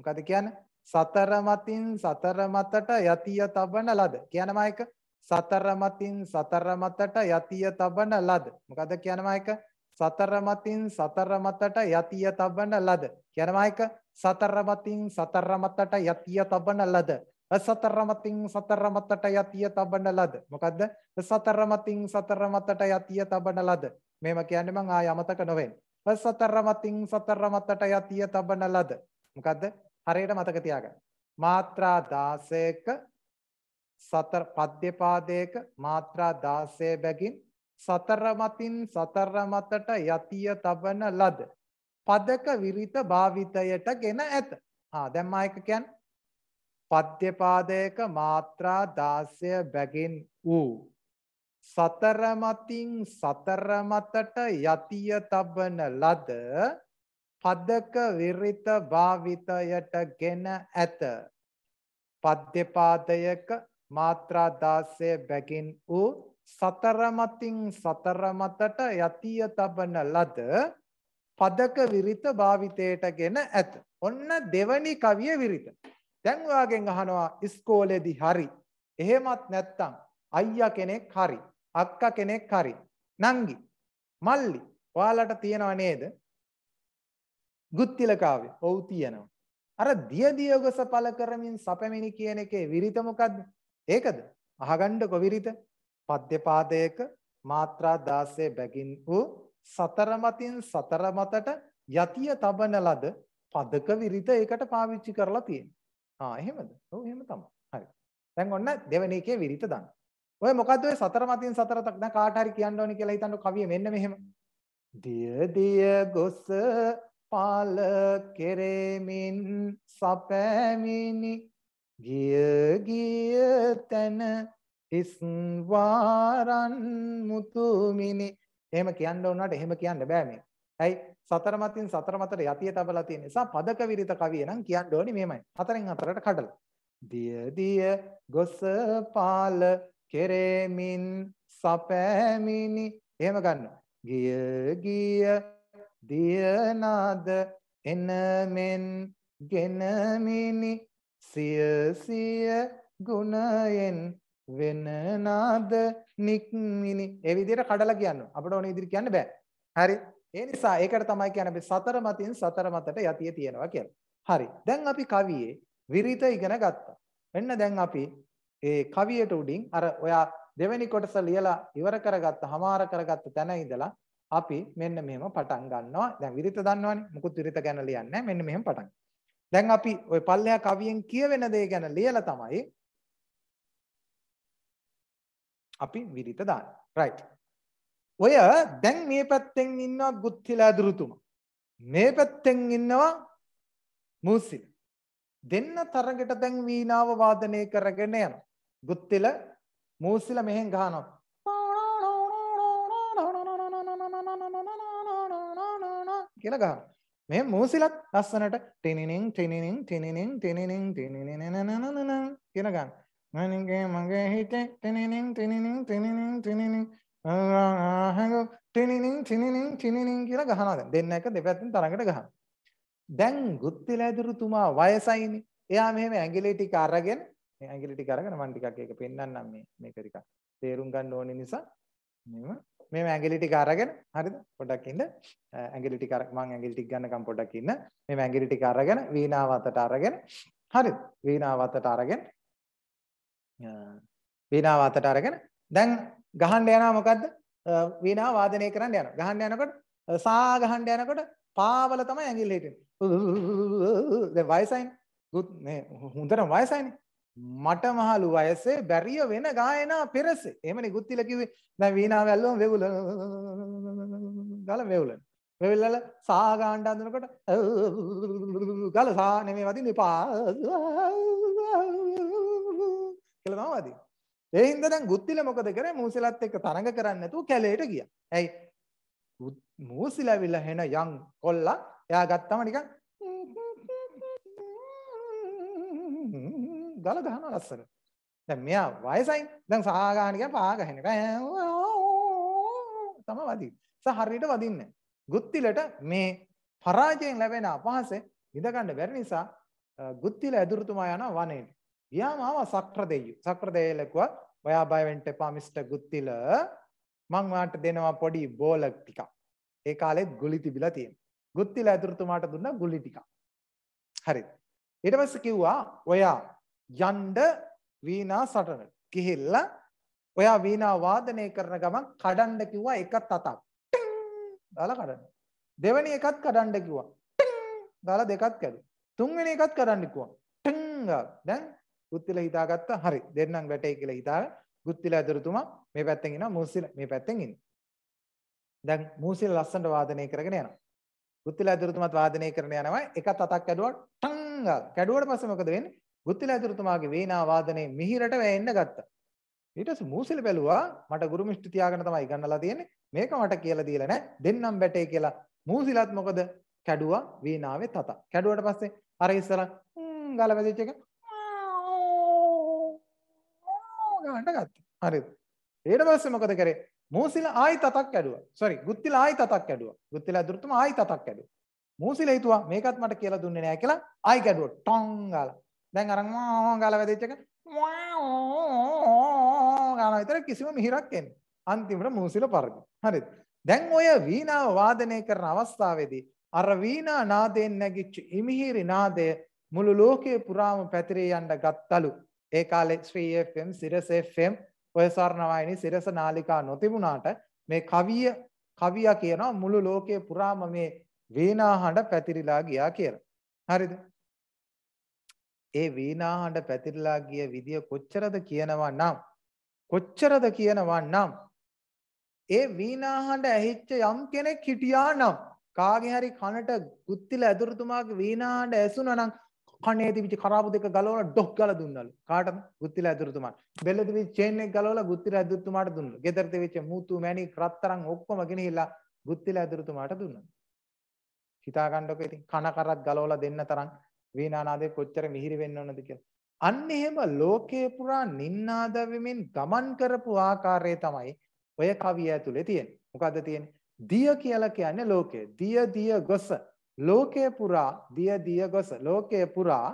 Speaker 1: මොකද කියන්නේ සතර මතින් සතර මතට යතිය තබන ලද කියනවා එක සතර මතින් සතර මතට යතිය තබන ලද මොකද කියනවා එක සතර මතින් සතර මතට යතිය තබන ලද කියනවා එක සතර මතින් සතර මතට යතිය තබන ලද සතර මතින් සතර මතට යතිය තබන ලද මොකද්ද සතර මතින් සතර මතට යතිය තබන ලද මේම කියන්නේ මං ආය අමතක නොවෙන්න. සතරමතින් සතරමතට යතිය තබන ලද. මොකද්ද? හරියට මතක තියාගන්න. මාත්‍රා 16ක සතර පද්‍ය පාදයක මාත්‍රා 16 බැගින් සතරමතින් සතරමතට යතිය තබන ලද. පදක විරිත භාවිතයට ගෙන ඇත. ආ දැන් මා එක කියන්නේ පද්‍ය පාදයක මාත්‍රා 16 බැගින් වූ සතර මතින් සතර මතට යතිය තබන ලද පදක විරිත භාවිතයට ගෙන ඇත පද්‍යපාදයක මාත්‍රා 16 බැගින් වූ සතර මතින් සතර මතට යතිය තබන ලද පදක විරිත භාවිතයට ගෙන ඇත ඔන්න දෙවනි කවිය විරිත දැන් ඔයාගෙන් අහනවා ඉස්කෝලේදී හරි එහෙමත් නැත්තම් අයියා කෙනෙක් හරි අක්ක කෙනෙක් හරි නංගි මල්ලි ඔයාලට තියෙනව නේද? ගුත්තිලකාවේ ඔව් තියෙනවා. අර දියදිය ඔගස පල කරමින් සපැමිණි කියන එකේ විරිත මොකද්ද? ඒකද? අහගන්නකො විරිත. පද්‍ය පාදයක මාත්‍රා 16 බැගින් වූ සතර මතින් සතර මතට යතිය තබන ලද පදක විරිත ඒකට පාවිච්චි කරලා තියෙනවා. ආ එහෙමද? ඔව් එහෙම තමයි. හරි. දැන් ඔන්න දෙවෙනි එකේ විරිත දාන්න. ඔය මොකද්ද ඔය සතර මතින් සතර තක් දැන් කාට හරි කියන්න ඕනේ කියලා හිතන්න කවිය මෙන්න මෙහෙම. දිය දිය ගොස පාල කෙරෙමින් සපැමිනි ගිය ගිය තන හිස් වාරන් මුතුමිනි එහෙම කියන්න ඕනාට එහෙම කියන්න බෑ මේ. ඇයි සතර මතින් සතර මතට යතිය තබලා තියෙන නිසා පදක විරිත කවිය නම් කියන්න ඕනේ මෙහෙමයි. හතරෙන් හතරට කඩලා. දිය දිය ගොස පාල කෙරෙමින් සපැමිනි එහෙම ගන්නවා. ගිය ගිය දියනද එනමෙන් ගෙනමිනි සිය සිය ගුණයෙන් වෙන නාද නික්මිනි ඒ විදිහට කඩලා කියන්න අපිට ඕන ඉදිරි කියන්න බෑ හරි ඒ නිසා ඒකට තමයි කියන්නේ අපි සතර මතින් සතර මතට යතිය තියෙනවා කියලා හරි දැන් අපි කවියේ විරිත ඉගෙන ගත්තා එන්න දැන් අපි ඒ කවියට උඩින් අර ඔයා දෙවෙනි කොටස ලියලා ඉවර කරගත්ත, හමාර කරගත්ත තැන ඉඳලා අපි මෙන්න මෙහෙම පටන් ගන්නවා. දැන් විරිත දන්නවනේ. මුකුත් විරිත ගැන ලියන්නේ මෙන්න මෙහෙම පටන්. දැන් අපි ওই පල්ලෙහා කවියෙන් කියවෙන දේ ගැන ලියලා තමයි අපි විරිත දාන්නේ. right. ඔය දැන් මේ පැත්තෙන් ඉන්නවා ගුත්තිලා දෘතුමා. මේ පැත්තෙන් ඉන්නවා මූසිල. දෙන්න තරඟට දැන් වීණාව වාදනය කරගෙන යනවා. ගුත්තිල මූසිල මෙහෙන් ගහනවා. කියලා ගහනවා. මේ මූසිලත් ලස්සනට ටිනිනින් ටිනිනින් ටිනිනින් ටිනිනින් ටිනිනිනනනනන කියලා ගහනවා. මනින්ගේ මගේ හිතේ ටිනිනින් ටිනිනින් ටිනිනින් ටිනිනින් ආහඟ ටිනිනින් ටිනිනින් ටිනිනින් කියලා ගහනවා දැන්. දෙන්න එක දෙපැත්තෙන් තරඟට ගහනවා. දැන් ගුත්තිල ඇදුරුතුමා වයසයිනේ. එයා මෙහෙම ඇඟිලි ටික අරගෙන මේ ඇඟිලි ටික අරගෙන මම ටිකක් ඒක පෙන්වන්නම් මේ මේක ටිකක් තේරුම් ගන්න ඕනේ නිසා මෙම මේ ඇඟිලි ටික අරගෙන හරිද පොඩක් ඉන්න ඇඟිලි ටික අර මම ඇඟිලි ටික ගන්නකම් පොඩක් ඉන්න මේ ඇඟිලි ටික අරගෙන වීණාව අතට අරගෙන හරිද වීණාව අතට අරගෙන වීණාව අතට අරගෙන දැන් ගහන්න යනවා මොකද්ද වීණාව වාදනය කරන්න යනවා ගහන්න යනකොට සා ගහන්න යනකොට පාවල තමයි ඇඟිල්ල හිටින්නේ දැන් වයසයිනේ මේ හොඳටම වයසයිනේ මට මහලු වයසේ බැරිය වෙන ගායනා පෙරස එමනි ගුත්තිල කිවේ දැන් වීණාව ඇල්ලුවම වෙවුල ගාලා වෙවුලන වෙවුලල සා ගාන්න හදනකොට ගාලා සා නෙමෙයි වදින්න එපා කියලා තමයි වදින්නේ ඒ හින්දා දැන් ගුත්තිල මොකද කරේ මූසලත් එක්ක තරඟ කරන්නේ නැතුව කැලේට ගියා ඇයි මූසලවිලා හෙන යන් කොල්ලා එයා ගත්තම නිකන් ගල ගහනවා ලස්සර. දැන් මෙයා වයසයි. දැන් සහා ගන්න කියන්නේ පහා ගහන එක. තම වදින්න. සහ හරියට වදින්නේ නැහැ. ගුත්තිලට මේ පරාජයෙන් ලැබෙන අපහාස විඳගන්න බැරි නිසා ගුත්තිල ඇදුරුතුමා යනවා වනයේට. ගියාම ආවා සක්‍රදෙයියු. සක්‍රදෙයියල කිව්වා ඔයා බය වෙන්න එපා මිස්ටර් ගුත්තිල. මං ඔයාට දෙනවා පොඩි බෝල ටිකක්. ඒ කාලෙත් ගුලි තිබිලා තියෙනවා. ගුත්තිල ඇදුරුතුමාට දුන්නා ගුලි ටිකක්. හරිද? ඊට පස්සේ කිව්වා ඔයා යන්න වීණා සටනට ගිහිල්ලා ඔයා වීණා වාදනය කරන ගමන් කඩන්න කිව්වා එක තතක් දාලා කඩන්න දෙවෙනි එකත් කඩන්න කිව්වා දාලා දෙකත් කැඩුවා තුන්වෙනි එකත් කඩන්න කිව්වා ටං දැන් ගුත්තිලා හිතාගත්තා හරි දෙන්නම් වැටේ කියලා හිතාගෙන ගුත්තිලා ඇදුරුතුමා මේ පැත්තෙන් එනවා මූසිලා මේ පැත්තෙන් ඉන්නේ දැන් මූසිලා ලස්සනට වාදනය කරගෙන යනවා ගුත්තිලා ඇදුරුතුමාත් වාදනය කරන යනවා එක තතක් කැඩුවා ටං කැඩුවට පස්සේ මොකද වෙන්නේ ගුත්තිලා ඇතුරුතුමාගේ වේනා වාදනයේ මිහිරට වැයෙන්න ගත්තා. ඊට පස්සේ මූසෙල බැලුවා මට ගුරු මිෂ්ටි තියාගෙන තමයි ගන්නලා තියෙන්නේ. මේක මට කියලා දීලා නැහැ. දෙන්නම් බැටේ කියලා මූසිලත් මොකද කැඩුවා වේනාවේ තත. කැඩුවට පස්සේ අර ඉස්සර ගාලා වැදිච්ච එක ගන්න ගත්තා. හරිද? ඊට පස්සේ මොකද කරේ? මූසිල ආයි තතක් ඇඩුවා. සෝරි, ගුත්තිල ආයි තතක් ඇඩුවා. ගුත්තිල අදුරතුම ආයි තතක් ඇඩුවා. මූසිල හිතුවා මේකත් මට කියලා දුන්නේ නෑ කියලා ආයි කැඩුවා. ටොං ගාලා. දැන් අරන් ගාලා වැදිච්ච එක ගාන විතර කිසිම මිහිරක් එන්නේ. අන්තිමට මූසිල පරිදි. හරිද? දැන් ඔය වීණාව වාදනය කරන අවස්ථාවේදී අර වීණා නාදයෙන් නැගිච්ච ඉමිහිරි නාදය මුළු ලෝකයේ පුරාම පැතිරේ යන්න ගත්තලු. ඒ කාලේ ශ්‍රී FM, සිරස FM, ඔය ස්වර්ණවාහිනී සිරස නාලිකා නොතිබුණාට මේ කවිය කවියා කියනවා මුළු ලෝකයේ පුරාම මේ වේනා හඬ පැතිරිලා ගියා කියලා. හරිද? ඒ වීණාහඬ පැතිරලා ගිය විදිය කොච්චරද කියනවා නම් කොච්චරද කියනවා නම් ඒ වීණාහඬ ඇහිච්ච යම් කෙනෙක් හිටියා නම් කාගේ හරි කනට ගුත්තිල ඇදුරුතුමාගේ වීණාහඬ ඇසුණා නම් කනේ තිබිච්ච කරාබු දෙක ගලවලා ඩොක් ගාලා දුන්නලු කාටද ගුත්තිල ඇදුරුතුමාට බෙල්ල තිබිච්ච චේන් එක ගලවලා ගුත්තිල ඇදුරුතුමාට දුන්නලු ගෙදර තිබිච්ච මූතු මැණික් රත්තරන් ඔක්කොම ගෙනහිලා ගුත්තිල ඇදුරුතුමාට දුන්නා හිතා ගන්නකො ඉතින් කන කරත් ගලවලා දෙන්න තරම් වීණානාදේ කොච්චර මිහිරි වෙන්න ඕනද කියලා. අන්න එහෙම ලෝකේ පුරා නින්නාදවෙමින් ගමන් කරපු ආකාරය තමයි ඔය කවිය ඇතුලේ තියෙන්නේ. මොකද්ද තියෙන්නේ? දිය කියලා කියන්නේ ලෝකය. දිය දිය ගොස. ලෝකේ පුරා දිය දිය ගොස. ලෝකේ පුරා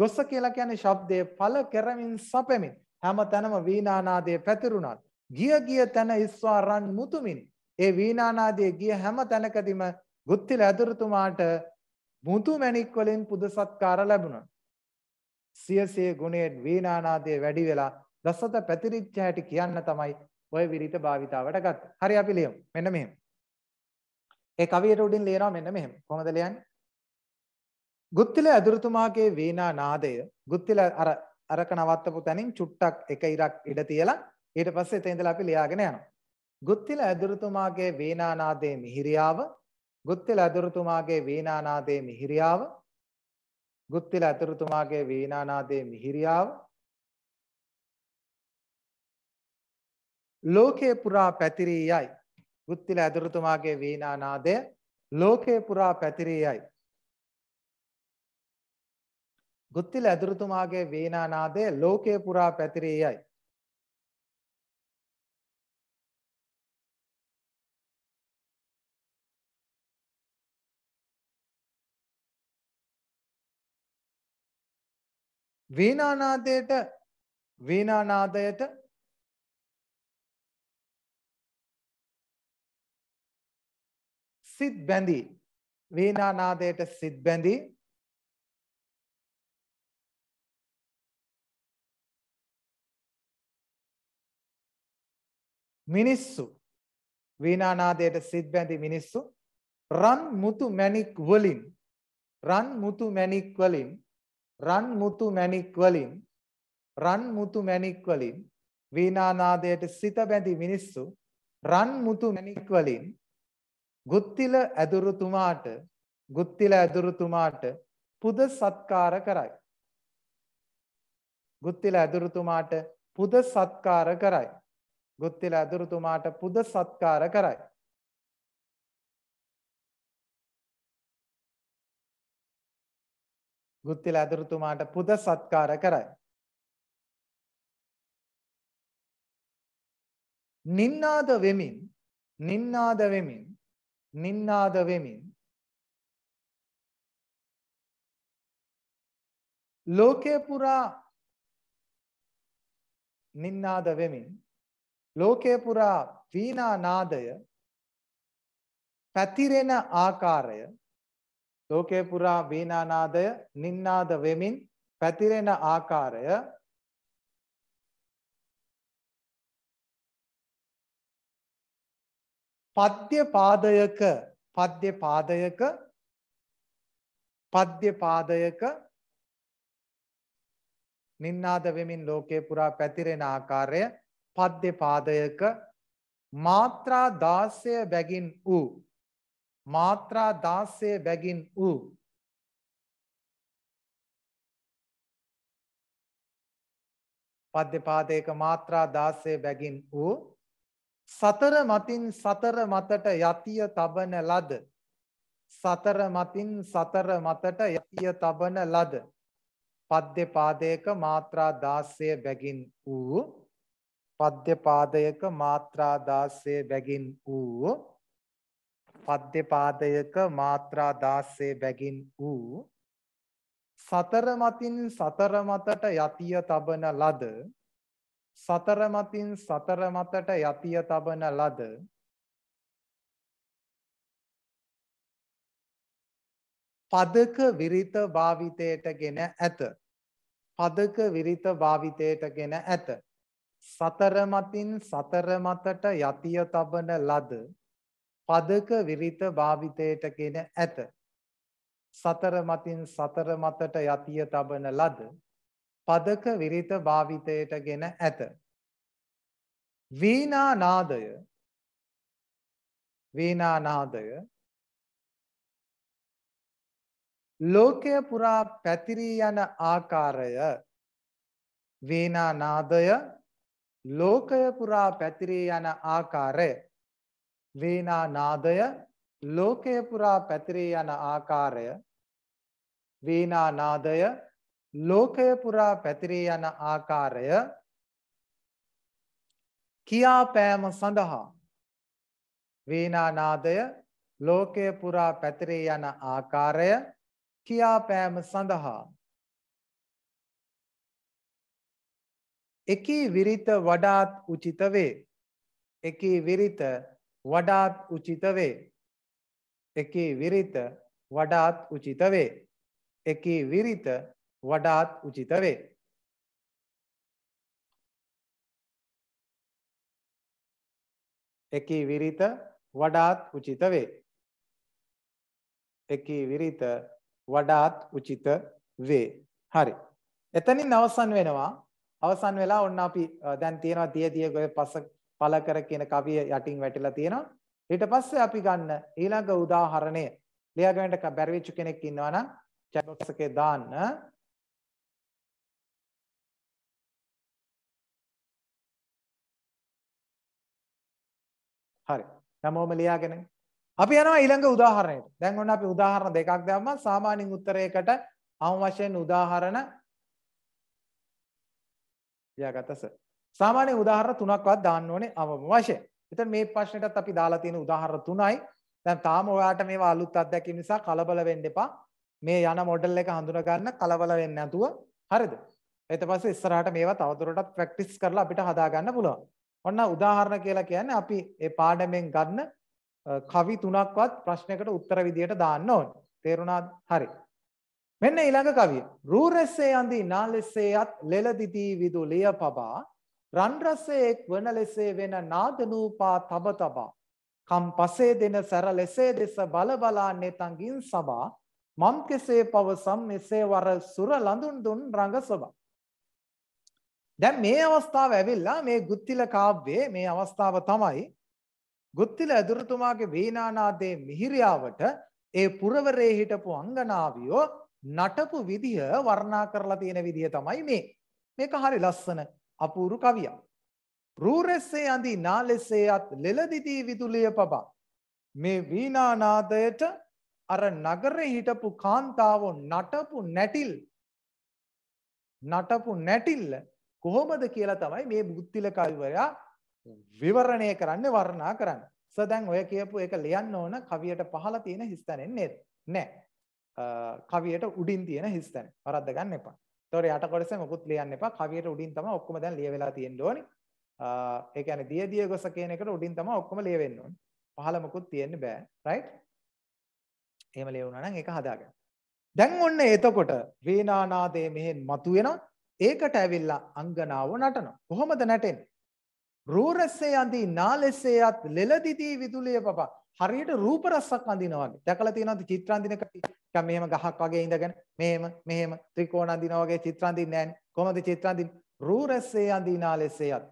Speaker 1: ගොස කියලා කියන්නේ ශබ්දයේ පළ කරමින් සපෙමින් හැම තැනම වීණානාදයේ පැතිරුණත් ගිය ගිය තැන ඉස්වා රන් මුතුමින් ඒ වීණානාදයේ ගිය හැම තැනකදීම ගුත්තිල ඇදුරුතුමාට මුතු මැණික් වලින් පුද සත්කාර ලැබුණා. සියසේ ගුණයෙන් වීණානාදයේ වැඩි වෙලා දසත පැතිරිච්ච හැටි කියන්න තමයි ඔය විරිත භාවිතාවට ගත්තේ. හරි අපි ලියමු. මෙන්න මෙහෙම. ඒ කවියට උඩින් ලියනවා මෙන්න මෙහෙම. කොහොමද ලියන්නේ? ගුත්තිල ඇදුරුතුමාගේ වීණා නාදය ගුත්තිල අර අරක නවත්තපු තැනින් චුට්ටක් එක ඉරක් ඉඩ තියලා ඊට පස්සේ එතන ඉඳලා අපි ලියාගෙන යනවා. ගුත්තිල ඇදුරුතුමාගේ වීණා නාදයේ මිහිරියාව ගුත්තිල ඇතුරුතුමාගේ
Speaker 2: වීණානාදයේ මිහිරියාව ගුත්තිල ඇතුරුතුමාගේ වීණානාදයේ මිහිරියාව ලෝකේ පුරා පැතිරී යයි. ගුත්තිල ඇදුරුතුමාගේ වීණානාදය ලෝකේ පුරා පැතිරී යයි. ගුත්තිල ඇදුරුතුමාගේ වීණානාදය ලෝකේ පුරා පැතිරී යයි.
Speaker 3: වේනානාදයට වේනානාදයට සිත් බැඳී වේනානාදයට සිත් බැඳී
Speaker 2: මිනිස්සු වේනානාදයට සිත් බැඳි මිනිස්සු රන් මුතු මැණික්
Speaker 1: වලින් රන් මුතු මැණික් වලින් රන් මුතු මැණික් වලින් රන් මුතු මැණික් වලින් වීණානාදයට සිත බැඳි මිනිස්සු රන් මුතු මැණික් වලින් ගුත්තිල ඇදුරුතුමාට ගුත්තිල ඇදුරුතුමාට පුද සත්කාර කරයි.
Speaker 2: ගුත්තිල ඇදුරුතුමාට පුද සත්කාර කරයි. ගුත්තිල ඇදුරුතුමාට පුද සත්කාර කරයි. ගුත්තිල ඇදුරුතුමාට පුද සත්කාර කරයි. නින්නාද වෙමින් නින්නාද වෙමින් නින්නාද වෙමින් ලෝකේ පුරා නින්නාද වෙමින් ලෝකේ පුරා වීණා නාදය පැතිරෙන ආකාරය ලෝකේ පුරා වීණානාදය නින්නාද වෙමින් පැතිරෙන ආකාරය පද්‍ය පාදයක පද්‍ය පාදයක පද්‍ය පාදයක
Speaker 1: නින්නාද වෙමින් ලෝකේ පුරා පැතිරෙන ආකාරය පද්‍ය පාදයක
Speaker 2: මාත්‍රා 16 බැගින් වූ මාත්‍රා 16 බැගින් වූ පද්‍යපාදයක මාත්‍රා 16 බැගින් වූ
Speaker 1: සතර මතින් සතර මතට යතිය තබන ලද සතර මතින් සතර මතට යතිය තබන ලද පද්‍යපාදයක මාත්‍රා 16 බැගින් වූ පද්‍යපාදයක මාත්‍රා 16 බැගින් වූ පද්‍යපාදයක මාත්‍රා 16 බැගින් වූ සතර මතින් සතර මතට
Speaker 2: යතිය තබන ලද සතර මතින් සතර මතට යතිය තබන ලද පදක විරිත භාවිතයටගෙන ඇත පදක
Speaker 1: විරිත භාවිතයටගෙන ඇත සතර මතින් සතර මතට යතිය තබන ලද පදක විරිත භාවිතයට ගෙන ඇත. සතර මතින් සතර මතට යතිය තබන ලද
Speaker 2: පදක විරිත භාවිතයට ගෙන ඇත. වීණා නාදය වීණා නාදය ලෝකය පුරා පැතිරී යන ආකාරය
Speaker 1: වීණා නාදය ලෝකය පුරා පැතිරී යන ආකාරය වේනා නාදය ලෝකය පුරා පැතිරී යන ආකාරය වේනා නාදය ලෝකය පුරා පැතිරී යන ආකාරය කියාපෑම සඳහා
Speaker 2: වේනා නාදය ලෝකය පුරා පැතිරී යන ආකාරය කියාපෑම සඳහා එකී විරිත වඩාත් උචිත වේ.
Speaker 1: එකී විරිත වඩාත් උචිත වේ. එකේ විරිත වඩාත් උචිත වේ. එකේ විරිත වඩාත් උචිත වේ. එකී විරිත වඩාත් උචිත වේ. එකී විරිත වඩාත් උචිත වේ. හරි. එතනින් අවසන් වෙනවා. අවසන් වෙලා ඔන්න අපි දැන් තියෙනවා 30 30 පස්ස පළකර කියන කවිය යටින් වැටිලා තියෙනවා. ඊට පස්සේ අපි ගන්න ඊළඟ උදාහරණය. ලියාගන්න බැරි වෙච්ච කෙනෙක් ඉන්නවා නම් chat box එකේ දාන්න. හරි. හැමෝම ලියාගෙන අපි යනවා ඊළඟ උදාහරණයට. දැන් ඔන්න අපි උදාහරණ දෙකක් දැම්මා. සාමාන්‍යයෙන් උත්තරයකට අම් වශයෙන් උදාහරණ ලියාගත්තා සර්. සාමාන්‍ය උදාහරණ තුනක්වත් දාන්න ඕනේ අවම වශයෙන්. එතන මේ ප්‍රශ්නෙටත් අපි දාලා තියෙන උදාහරණ තුනයි. දැන් තාම ඔයාට මේවා අලුත් අත්දැකීම් නිසා කලබල වෙන්න එපා. මේ යන මොඩල් එක හඳුනා ගන්න කලබල වෙන්නේ නැතුව හරිද? ඊට පස්සේ ඉස්සරහට මේවා තවදුරටත් ප්‍රැක්ටිස් කරලා අපිට හදා ගන්න පුළුවන්. ඔන්න උදාහරණ කියලා කියන්නේ අපි මේ පාඩමෙන් ගන්න කවි තුනක්වත් ප්‍රශ්නයකට උත්තර විදියට දාන්න ඕනේ. තේරුණාද? හරි. මෙන්න ඊළඟ කවිය. රූරැස්සේ යඳි නාලෙස්සේයත් ලෙලදිදී විදුලිය පබා රන් රසයේක් වන ලෙසේ වෙන නාදනූපා තබ තබා කම් පසේ දෙන සැර ලෙසේ දෙස බල බලා නෙතංගින් සබා මම් කෙසේ පවසම් මෙසේ වර සුර ලඳුන් දුන් රඟසබා දැන් මේ අවස්ථාව ඇවිල්ලා මේ ගුත්තිල කාව්‍යයේ මේ අවස්ථාව තමයි ගුත්තිල ඇදුරුතුමාගේ වේනානාදේ මිහිරියාවට ඒ පුරවරේ හිටපු අංගනාවියෝ නටපු විදිහ වර්ණනා කරලා තියෙන විදිහ තමයි මේ මේක හරි ලස්සන අපූරු කවියක්. රූරෙස්සේ අඳි නාලෙස්සේයත් ලෙලදිදී විදුලිය පබා. මේ වීනානාදයට අර නගරෙ හිටපු කාන්තාව නටපු නැටිල් නටපු නැටිල්ල කොහොමද කියලා තමයි මේ බුද්ධිල කවිවරයා විවරණය කරන්න වර්ණා කරන්න. සදැන් ඔය කියපු එක ලියන්න ඕන කවියට පහල තියෙන හිස්තැනෙන් නේද? නෑ. කවියට උඩින් තියෙන හිස්තැන. වරද්ද ගන්න එපා. එතකොට යට කොටසේ මොකුත් ලියන්න එපා. කවියට උඩින් තමයි ඔක්කොම දැන් ලියවිලා තියෙන්න ඕනේ. ඒ කියන්නේ දිය දිය ගොස කියන එකට උඩින් තමයි ඔක්කොම ලියවෙන්න ඕනේ. පහළ මොකුත් තියෙන්න බෑ. රයිට්? එහෙම ලියුණා නම් ඒක හදාගන්න. දැන් ඔන්න එතකොට වේනානාදේ මෙහෙන් මතුවෙනවා. ඒකට ඇවිල්ලා අංගනාව නටනවා. කොහොමද නැටෙන්නේ? රූරස්සේ යඳී නාලෙස්සේ යත් ලෙලදිදී විදුලිය පපා හරියට රූප රසක් අඳිනවා වගේ. දැකලා තියෙනවද චිත්‍ර අඳින කටි? නිකන් මෙහෙම ගහක් වගේ ඉඳගෙන මෙහෙම මෙහෙම ත්‍රිකෝණ අඳිනවා වගේ චිත්‍ර අඳින්නේ නැහැ. කොහොමද චිත්‍ර අඳින්නේ? රූ රසයේ අඳිනා ලෙසයත්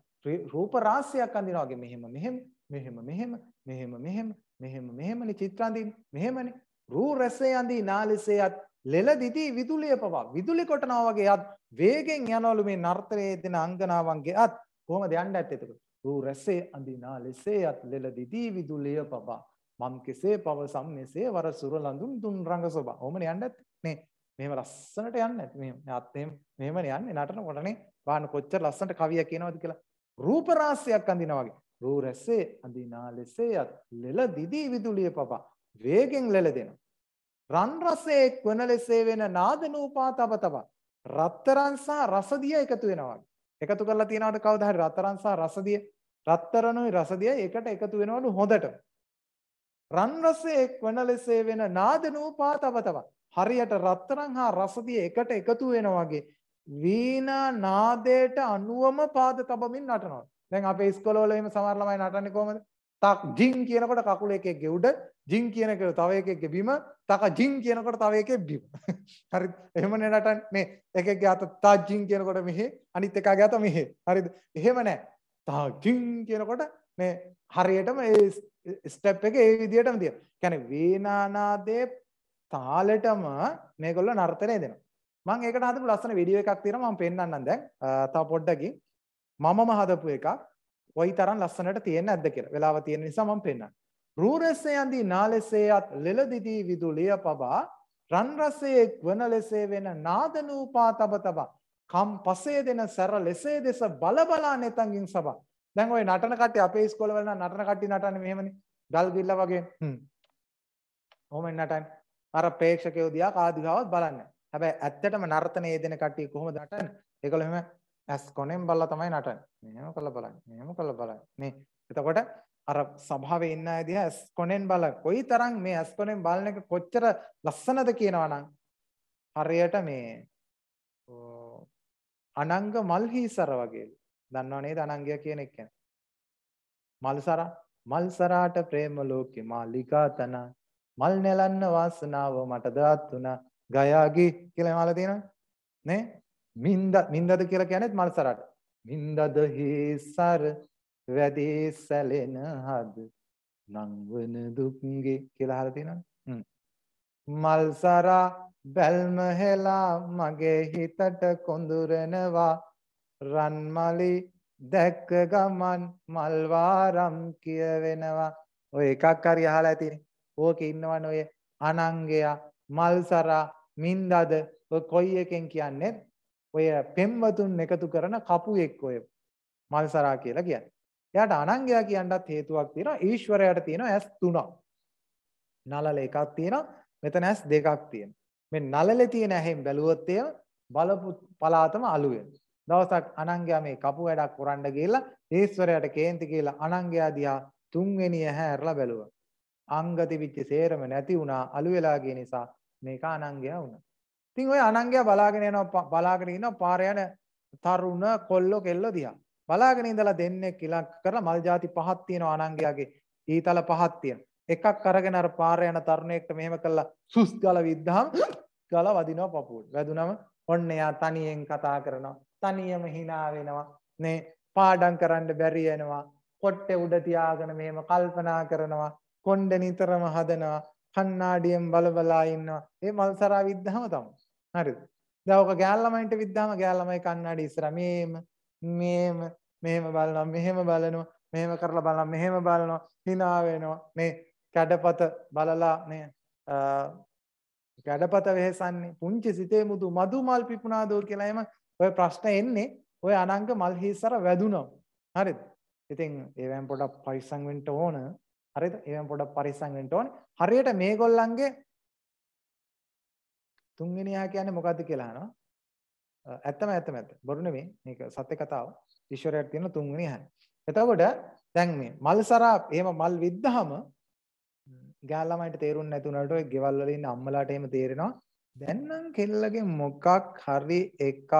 Speaker 1: රූප රාශියක් අඳිනවා වගේ මෙහෙම මෙහෙම මෙහෙම මෙහෙම මෙහෙම මෙහෙම මෙහෙම මෙහෙමනේ චිත්‍ර අඳින්නේ. මෙහෙමනේ රූ රසයේ අඳිනා ලෙසයත් ලෙල දිදී විදුලිය පවා විදුලි කොටනවා වගේ යත් වේගෙන් යනවලු මේ නර්තනයේ දෙන අංගනාවන්ගේ අත් කොහොමද යන්න ඇත්තේ එතකොට රූ රසේ අඳිනා ලෙසේ යත් ලෙල දිදී විදුලිය පවා මම් කෙසේ පවසම් මෙසේ වර සුර ලඳුන් දුන් රඟ සොබා. ඕමනේ යන්න ඇත්තේ. නේ මෙහෙම ලස්සනට යන්නේ නැති මේ අත්යෙන් මෙහෙම යන්නේ නටන කොටනේ වාහන කොච්චර ලස්සනට කවිය කියනවද කියලා රූප රාශියක් අඳිනා වගේ රූ රැසේ අඳිනා ලෙසයත් ලෙල දිදී විදුලිය පපා වේගෙන් ලෙල දෙන රන් රසේ වන ලෙසේ වෙන නාද නූපා තබ තබා රත්තරන් සහ රසදිය එකතු වෙනවා එකතු කරලා තියනවාද කවදා හරි රත්තරන් සහ රසදිය රත්තරණුයි රසදිය එකට එකතු වෙනවලු හොඳට රන් රසයක් වන ලෙසේ වෙන නාද නූපා තව තවත්. හරියට රත්තරන් හා රසදිය එකට එකතු වෙන වගේ වීණා නාදයට අනුවම පාද තබමින් නටනවා. දැන් අපේ ඉස්කෝලවල එහෙම සමහර ළමයි නටන්නේ කොහමද? තක් ජින් කියනකොට කකුල එකෙක්ගේ උඩ ජින් කියන එක තව එකෙක්ගේ බිම තක ජින් කියනකොට තව එකෙක් බිම. [laughs] හරිද? එහෙමනේ නටන්නේ. මේ එකෙක්ගේ අත තා ජින් කියනකොට මෙහි අනිත් එකාගේ අත මෙහි. හරිද? එහෙම නැහැ. තා ජින් කියනකොට මේ හරියටම ඒ ස්ටෙප් එක ඒ විදිහටම තියෙනවා. කියන්නේ වේනානාදේ තාලෙටම මේගොල්ලෝ නර්තනය දෙනවා. මම ඒකට හදපු ලස්සන වීඩියෝ එකක් තියෙනවා මම පෙන්නන්නම් දැන්. තව පොඩ්ඩකින් මමම හදපු එකක්. ওই තරම් ලස්සනට තියෙන්නේ නැද්ද කියලා. වෙලාව තියෙන නිසා මම පෙන්නන්නම්. රූ රසයන්දී නාලෙසේයත් ලෙලදිදී විදුලිය පබා රන් රසයේ වන ලෙසේ වෙන නාදනූපා තබ තබා කම් පසේ දෙන සැර ලෙසේ දෙස බල බලා නැතන්ගින් සබා දැන් ওই නටන කට්ටිය අපේ ඉස්කෝලවල නම් නටන කට්ටිය නටන්නේ මෙහෙමනේ. ගල් ගිල්ල වගේ. හ්ම්. ඔහොමයි නටන්නේ. අර ප්‍රේක්ෂකයෝ දිහා කාදිගාවත් බලන්නේ. හැබැයි ඇත්තටම නර්තනයේ යෙදෙන කට්ටිය කොහොමද නටන්නේ? ඒගොල්ලෝ එහෙම ඇස් කොනෙන් බලලා තමයි නටන්නේ. මෙහෙම කරලා බලන්නේ. මෙහෙම කරලා බලන්නේ. නේ. එතකොට අර සභාවේ ඉන්න අය දිහා ඇස් කොනෙන් බල. කොයි තරම් මේ ඇස් කොනෙන් බලන එක කොච්චර ලස්සනද කියනවා නම් හරියට මේ අනංග මල්හිසර වගේලු. දන්නව නේද අනංගය කියන එක ගැන? මල්සරා මල්සරාට ප්‍රේම ලෝකේ මාලිකා තන මල් නෙලන්න වාසනාව මටද අත්ුණා ගයාගේ කියලා මාලා තියෙනවා නේ මින්ද මින්දද කියලා කියන්නේ මල්සරාට මින්දද හේසර වැදී සැලෙන හද නංවන දුක්ගේ කියලා අහලා තියෙනවා මල්සරා බැල්ම හෙලා මගේ හිතට කොඳුරනවා රන්මලි දැක්ක ගමන් මල්වාරම් කියවෙනවා ඔය එකක් හරි අහලා ඇතිනේ ඕක ඉන්නවනේ ඔය අනංගයා මල්සරා මින්දද ඔය කොයි එකෙන් කියන්නේ ඔය පෙම්වතුන් එකතු කරන කපු එක් ඔය මල්සරා කියලා කියන්නේ එයාට අනංගයා කියන්නත් හේතුවක් තියෙනවා ඊශ්වරයාට තියෙනවා ඇස් තුනක් නලල එකක් තියෙනවා මෙතන ඇස් දෙකක් තියෙනවා මේ නලලේ තියෙන ඇහෙන් බැලුවොත් එය බලපු පලාතම අලු වෙනවා දවසක් අනංගයා මේ කපු වැඩක් කරන්න ගිහලා ඊශ්වරයාට කේන්ති කියලා අනංගයා දිහා තුන්වෙනි ඇහැ ඇරලා බැලුවා. අංග තිබිච්ච සේරම නැති වුණා අලු වෙලා ගිය නිසා මේක අනංගයා වුණා. ඉතින් ওই අනංගයා බලාගෙන යනවා බලාගෙන ඉන්නවා පාර යන තරුණ කොල්ලෝ කෙල්ලෝ දිහා. බලාගෙන ඉඳලා දෙන්නේ කිලක් කරලා මල් ಜಾති පහක් තියෙනවා අනංගයාගේ ඊතල පහක් තියෙනවා. එකක් අරගෙන අර පාර යන තරුණයෙක්ට මෙහෙම කළා සුස් ගල විද්දාම් ගල වදිනවා පපුවට. වැදුනම ඔන්න එයා තනියෙන් කතා කරනවා. තනියම hina වෙනවා නේ පාඩම් කරන්න බැරි වෙනවා කොට්ටේ උඩ තියාගෙන මෙහෙම කල්පනා කරනවා කොණ්ඩ නිතරම හදනවා කණ්ණාඩියෙන් බලබලා ඉන්නවා ඒ මල්සරා විද්ධම තමයි හරිද දැන් ඔක ගෑල් ළමයින්ට විද්ධම ගෑල් ළමයි කණ්ණාඩි ඉස්සරහා මේම මේම මෙහෙම බලනවා මෙහෙම බලනවා මෙහෙම කරලා බලනවා මෙහෙම බලනවා hina වෙනවා මේ කැඩපත බලලා මේ කැඩපත වෙහසන්නේ පුංචි සිතේ මුදු මදුමල් පිපුණාදෝ කියලා එම ඔය ප්‍රශ්න එන්නේ ඔය අනංග මල් හිස්සර වැදුනම. හරිද? ඉතින් ඒවෙන් පොඩක් පරිස්සම් වෙන්න ඕන. හරිද? ඒවෙන් පොඩක් පරිස්සම් වෙන්න ඕන. හරියට මේගොල්ලන්ගේ තුන්වෙනියා කියන්නේ මොකද්ද කියලා අහනවා. ඇත්තම ඇත්තම ඇත්ත. බොරු නෙමෙයි. මේක සත්‍ය කතාව. ඊශ්වරයාට තියෙන තුන්වෙනි යහන. එතකොට දැන් මේ මල්සරා එහෙම මල් විද්ධාම ගෑල් ළමයිට තේරුන්නේ නැතුනට ඔය ගෙවල් වල ඉන්න අම්මලාට එහෙම තේරෙනවා. දැන් නම් කෙල්ලගේ මොකක් හරි එකක්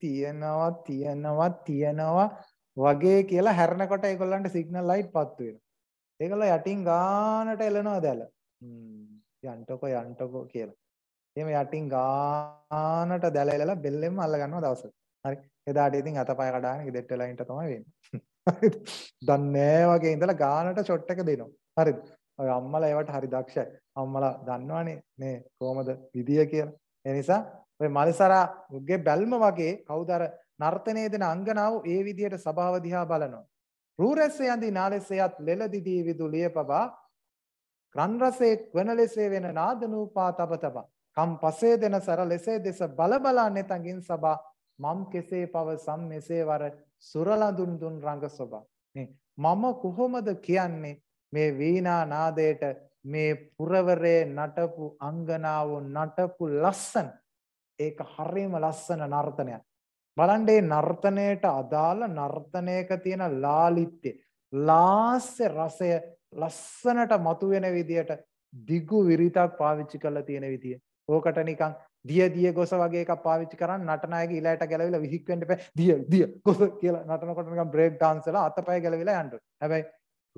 Speaker 1: තියෙනවා තියෙනවා තියෙනවා වගේ කියලා හැරෙනකොට ඒගොල්ලන්ට සිග්නල් ලයිට් පත්තු වෙනවා. ඒගොල්ලෝ යටින් ගානට එලනවා දැල. යන්ටකෝ යන්ටකෝ කියලා. එහෙම යටින් ගානට දැල එලලා බෙල්ලෙන්ම අල්ල ගන්නවා දවසට. හරි. එදාට ඉතින් අතපය කඩාගෙන ගෙදෙට්ට වෙලා ඉන්න තමයි වෙන්නේ. දන්නේ වගේ ඉඳලා ගානට ෂොට් එක දෙනවා. හරිද? ඔය අම්මලා ඒවට හරි දක්ෂයි. අම්මලා දන්නවනේ මේ කොහමද විදිය කියලා. ඒ නිසා ඔය මල්සරා ගේ බැල්ම වගේ කවුද අර නර්තනයේ දෙන අංගනාව ඒ විදියට සභාව දිහා බලනවා. රූරැස්ස යඳි නාලෙසයත් ලෙලදිදී විදු ලියපවා රන් රසෙක් වන ලෙසේ වෙන නාදනූපා තබ තබා කම් පසේ දෙන සර ලෙසේ දෙස බල බලා නෙතඟින් සබා මම් කෙසේ පවසම් මෙසේ වර සුරලඳුන් දුන් රඟ සොබා මේ මම කොහොමද කියන්නේ මේ වීණා නාදයට මේ පුරවරේ නටපු අංගනාව නටපු ලස්සන ඒක හරිම ලස්සන නර්තනයක්. බලන්න මේ නර්තනයට අදාළ නර්තනයක තියෙන ලාලිත්‍ය, ලාස්‍ය රසය ලස්සනට මතුවෙන විදියට දිගු විරිතක් පාවිච්චි කරලා තියෙන විදිය. ඕකට නිකන් දිය දිය ගොස වගේ එකක් පාවිච්චි කරන් නටන අයගේ ඉලයට ගැලවිලා විහික් වෙන්න එපා. දිය දිය ගොස කියලා නටනකොට නිකන් බ්‍රේක් dance වල අතපය ගැලවිලා යන්න ඕනේ. හැබැයි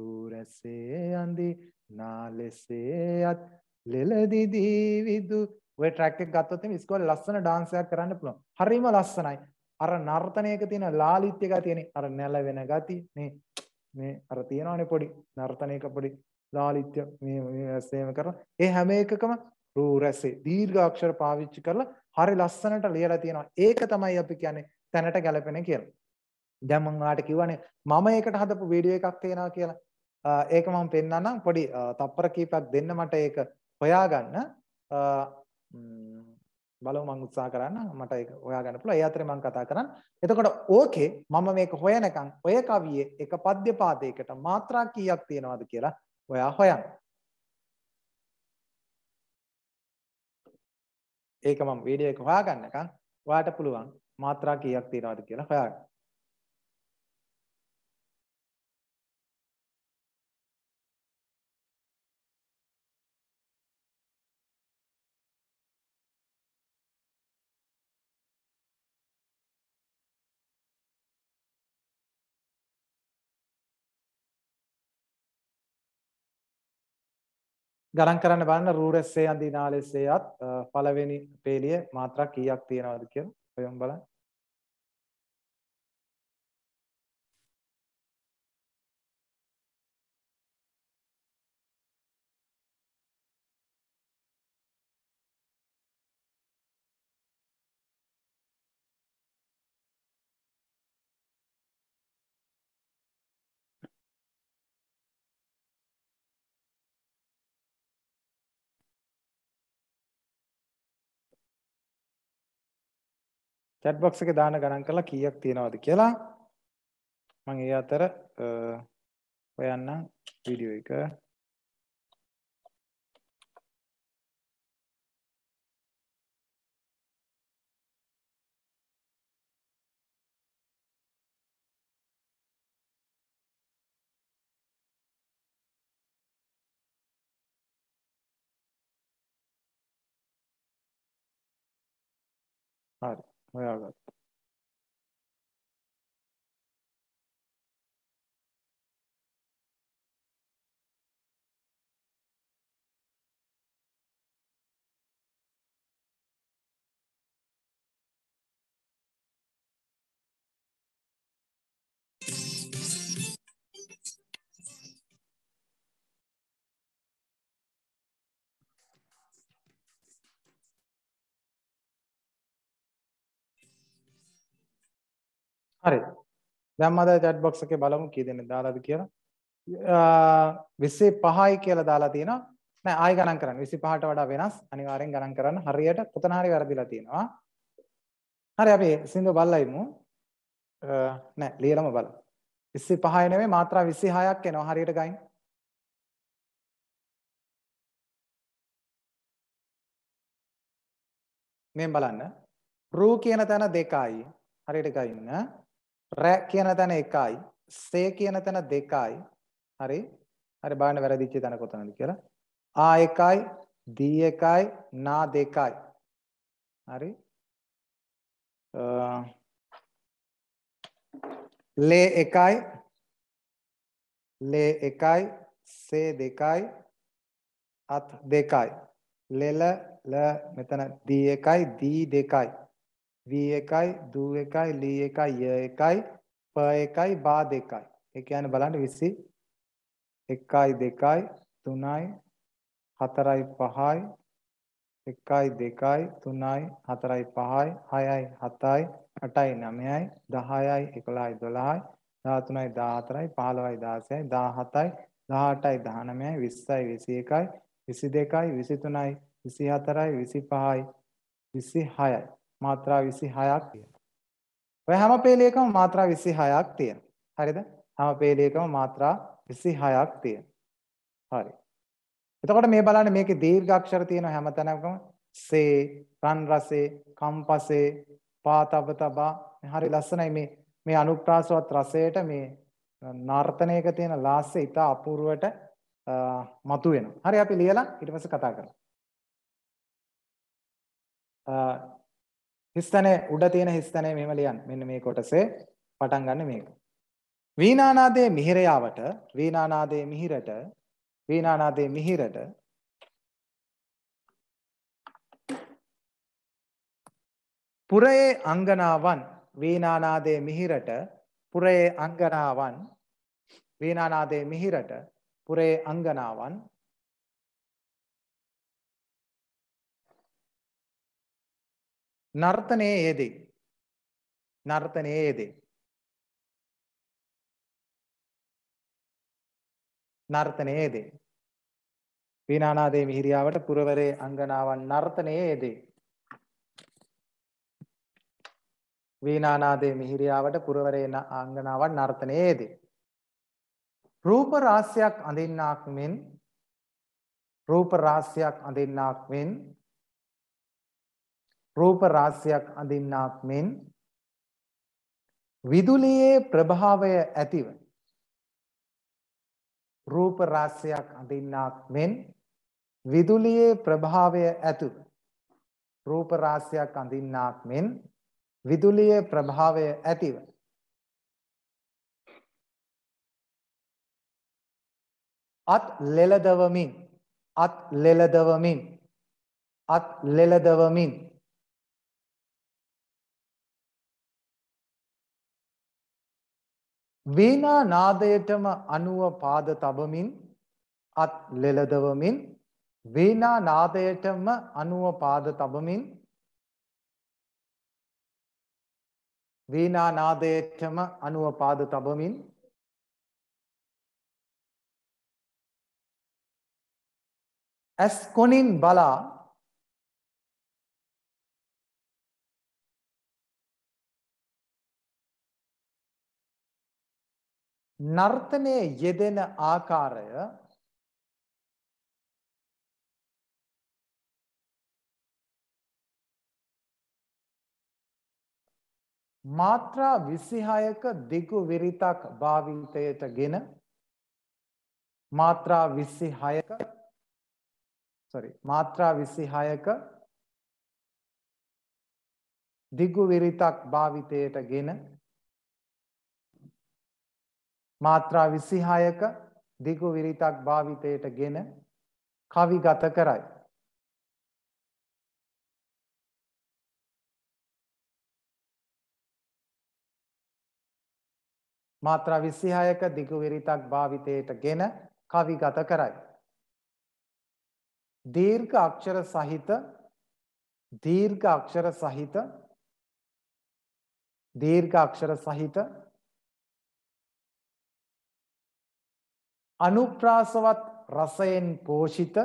Speaker 1: ඌරසේ යන්දි නාලසේ යත් ලෙලදිදී විදු ඔය ට්‍රැක් එක ගත්තොත් එමේ ඉස්කෝලේ ලස්සන ඩාන්ස් එකක් කරන්න පුළුවන්. හරිම ලස්සනයි. අර නර්තනයක තියෙන ලාලිත්‍ය එක තියෙන අර නැලවෙන ගති මේ මේ අර තියෙනවනේ පොඩි නර්තනයක පොඩි ලාලිත්‍ය මේ මේ ඇස්සේම කරන ඒ හැම එකකම රූ රැසේ දීර්ඝ අක්ෂර පාවිච්චි කරලා හරි ලස්සනට ලියලා තියෙනවා. ඒක තමයි අපි කියන්නේ තැනට ගැලපෙන කියලා. දැන් මම ඔයාලට කිව්වනේ මම ඒකට හදපු වීඩියෝ එකක් තියෙනවා කියලා. ඒක මම පෙන්නන්නම් පොඩි තප්පර කීපයක් දෙන්න මට ඒක හොයාගන්න. බලමු මම උත්සාහ කරන්න මට ඒක හොයා ගන්න පුළුවන්. ඒ අතරේ මම කතා කරන්න. එතකොට ඕකේ මම මේක හොයනකම් ඔය කවියේ එක පද්‍ය පාදයකට මාත්‍රා කීයක් තියෙනවද කියලා ඔයා හොයන්න.
Speaker 2: ඒක මම වීඩියෝ එක හොයාගන්නකම් ඔයාට පුළුවන් මාත්‍රා කීයක් තියෙනවද කියලා හොයාගන්න. ගණන් කරන්න බලන්න රූරස් 100 අඳිනාලස් 100ත් පළවෙනි පේලිය මාත්‍රා කීයක් තියෙනවද කියලා ඔයම් බලන්න chat box එකේ දාන ගණන් කරලා කීයක් තියෙනවද කියලා මම ඒ අතර හොයන්නම්
Speaker 3: වීඩියෝ එක හරි 親が
Speaker 1: හරි
Speaker 2: දැම් අද චැට් බොක්ස එක බලමු කී දෙන්න දාලාද
Speaker 1: කියලා විස්සේ පහයි කියලා දාලා තියෙන නෑ ආය ගණන් කරන්න විසි පහට වඩා වෙනස් අනිවාරෙන් ගණන් කරන්න හරියට පුතනහරි වැරදිලා තියෙනවා හරි අපි සිින්දු බල්ලයිමු නෑ ලියලම බල විස්සි පහයනවේ මාත්‍රා විසි හායක් එනවා හරියට ගයින් මෙ බලන්න රූ කියන තැන දෙකයි හරියට ගයින්න රැ කියන තැන එකයි සේ කියන තැන දෙකයි හරි හරි බලන්න වැරදිච්ච තැන කොතනද කියලා ආ එකයි දී එකයි නා
Speaker 2: දෙකයි හරි ලේ එකයි ලේ එකයි
Speaker 1: සේ දෙකයි අත් දෙකයි ලෙල ල මෙතන දී එකයි දී දෙකයි v එකයි දූ එකයි ලී එකයි ය එකයි ප එකයි බාද එකයි ඒ කියන්නේ බලන්න 20 1යි 2යි 3යි 4යි 5යි 1යි 2යි 3යි 4යි 5යි 6යි 7යි 8යි 9යි 10යි 11යි 12යි 13යි 14යි 15යි 16යි 17යි 18යි 19යි 20යි 21යි 22යි 23යි 24යි 25යි 26යි මාත්‍රා 26ක් තියෙනවා. ඔය හැම පේලයකම මාත්‍රා 26ක් තියෙනවා. හරිද? හැම පේලයකම මාත්‍රා 26ක් තියෙනවා. හරි. එතකොට මේ බලන්න මේකේ දීර්ඝ අක්ෂර තියෙනවා හැම තැනකම. සේ, රන් රසේ, කම්පසේ, පාතබ තබා. හරි ලස්සනයි මේ මේ අනුප්‍රාසවත් රසයට මේ නර්තනයක තියෙන ලාස්‍ය ඉතා අපූර්වට
Speaker 2: මතු වෙනවා. හරි අපි ලියලා ඊට පස්සේ කතා කරමු. හිස්තනේ උඩ තියෙන හිස්තනේ මෙහෙම ලියන්න. මෙන්න මේ
Speaker 1: කොටසේ පටන් ගන්න මේක. වීණානාදයේ මිහිර යාවට වීණානාදයේ
Speaker 2: මිහිරට වීණානාදයේ මිහිරට පුරයේ අංගනාවන් වීණානාදයේ මිහිරට පුරයේ අංගනාවන් වීණානාදයේ මිහිරට පුරේ අංගනාවන්
Speaker 3: නර්තනයේ යෙදේ. නර්තනයේ යෙදේ.
Speaker 1: නර්තනයේ යෙදේ. වීණානාදේ මිහිරියාවට පුරවරේ අංගනාවන් නර්තනයේ යෙදේ. වීණානාදේ මිහිරියාවට පුරවරේ අංගනාවන් නර්තනයේ යෙදේ. රූප රාශියක්
Speaker 2: අඳින්නාක් මෙන් රූප රාශියක් අඳින්නාක් මෙන් රූප රාශියක් අඳින්නාක් මෙන් විදුලියේ ප්‍රභාවය ඇතිව
Speaker 1: රූප රාශියක් අඳින්නාක් මෙන් විදුලියේ ප්‍රභාවය ඇතිව
Speaker 2: රූප රාශියක් අඳින්නාක් මෙන් විදුලියේ ප්‍රභාවය ඇතිව අත් ලෙලදවමින් අත් ලෙලදවමින් අත් ලෙලදවමින් වේනා නාදයටම අනුව පාද තබමින් අත් ලෙලදවමින් වේනා නාදයටම අනුව පාද තබමින් වේනා නාදයටම අනුව පාද තබමින් ඇස් කොනින් බලා
Speaker 3: නර්තනයේ යෙදෙන ආකාරය
Speaker 2: මාත්‍රා 26ක දිගු විරිතක් භාවිතයටගෙන මාත්‍රා 26ක sorry මාත්‍රා 26ක දිගු විරිතක් භාවිතයටගෙන මාත්‍රා 26ක දිගු විරිතක් භාවිතයට ගෙන කවිගත කරයි. මාත්‍රා 26ක දිගු විරිතක් භාවිතයට ගෙන කවිගත කරයි. දීර්ඝ අක්ෂර සහිත දීර්ඝ අක්ෂර සහිත දීර්ඝ අක්ෂර සහිත අනුප්‍රාසවත් රසයෙන් පෝෂිත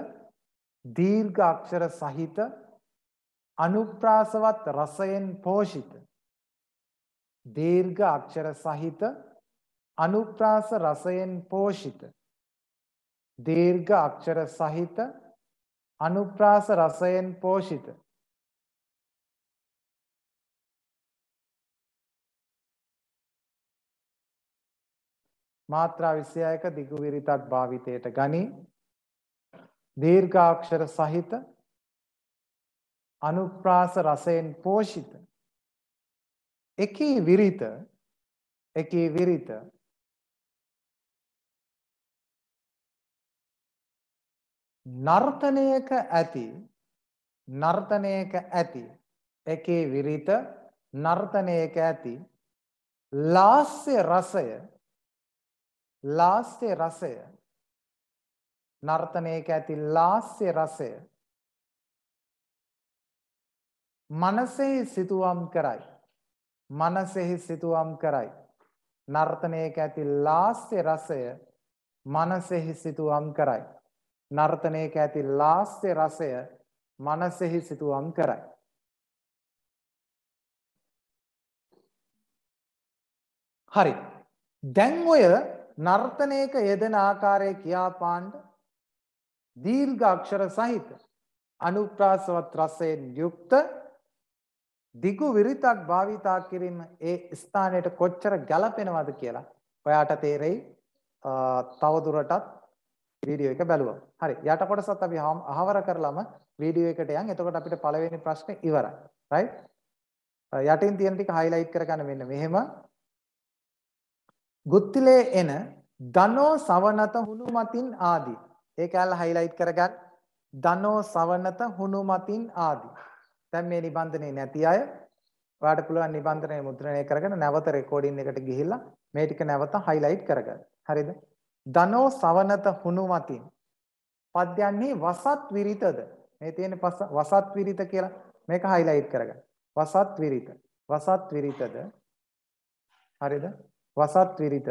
Speaker 2: දීර්ඝ අක්ෂර සහිත
Speaker 1: අනුප්‍රාසවත් රසයෙන් පෝෂිත දීර්ඝ අක්ෂර සහිත අනුප්‍රාස රසයෙන් පෝෂිත දීර්ඝ අක්ෂර සහිත අනුප්‍රාස රසයෙන් පෝෂිත
Speaker 2: මාත්‍රා 21 දිගු විරිතක් භාවිතයට ගනි. දීර්ඝාක්ෂර සහිත අනුප්‍රාස රසයෙන් පෝෂිත එකී විරිත එකී විරිත
Speaker 1: නර්තනයක ඇති නර්තනයක ඇති එකේ විරිත නර්තනයක ඇති
Speaker 2: ලාස්‍ය රසය ලාස්‍ය රසය නර්තනයක ඇති ලාස්‍ය රසය මනසෙහි සිතුවම් කරයි මනසෙහි
Speaker 1: සිතුවම් කරයි නර්තනයක ඇති ලාස්‍ය රසය මනසෙහි
Speaker 2: සිතුවම් කරයි නර්තනයක ඇති ලාස්‍ය රසය මනසෙහි සිතුවම් කරයි හරි දැන් ඔය නර්තනයක යෙදෙන ආකාරය
Speaker 1: කියාපාණ්ඩ දීර්ඝ අක්ෂර සහිත අනුප්‍රාසවත් රසයෙන් යුක්ත දිගු විරිතක් භාවිතා කිරීම ඒ ස්ථානයට කොච්චර ගැළපෙනවද කියලා ඔයාට තේරෙයි තවදුරටත් වීඩියෝ එක බලුවා. හරි. යට කොටසත් අපි අහවර කරලම වීඩියෝ එකට යන්. එතකොට අපිට පළවෙනි ප්‍රශ්නේ ඉවරයි. රයිට්? යටින් තියෙන ටික highlight කරගන්න මෙන්න මෙහෙම ගුත්තිලේ එන ධනෝ සවනත හුණු මතින් ආදී. ඒක ඇල්ල හයිලයිට් කරගන්න. ධනෝ සවනත හුණු මතින් ආදී. දැන් මේ නිබන්ධනේ නැති අය ඔයාලට පුළුවන් නිබන්ධනය මුද්‍රණය කරගෙන නැවත රෙකෝඩින් එකට ගිහිල්ලා මේ ටික නැවත හයිලයිට් කරගන්න. හරිද? ධනෝ සවනත හුණු මතින් පද්‍යන්නේ වසත් විරිතද මේ තියෙන වසත් විරිත
Speaker 2: කියලා මේක හයිලයිට් කරගන්න. වසත් විරිත. වසත් විරිතද හරිද? වසත් විරිතද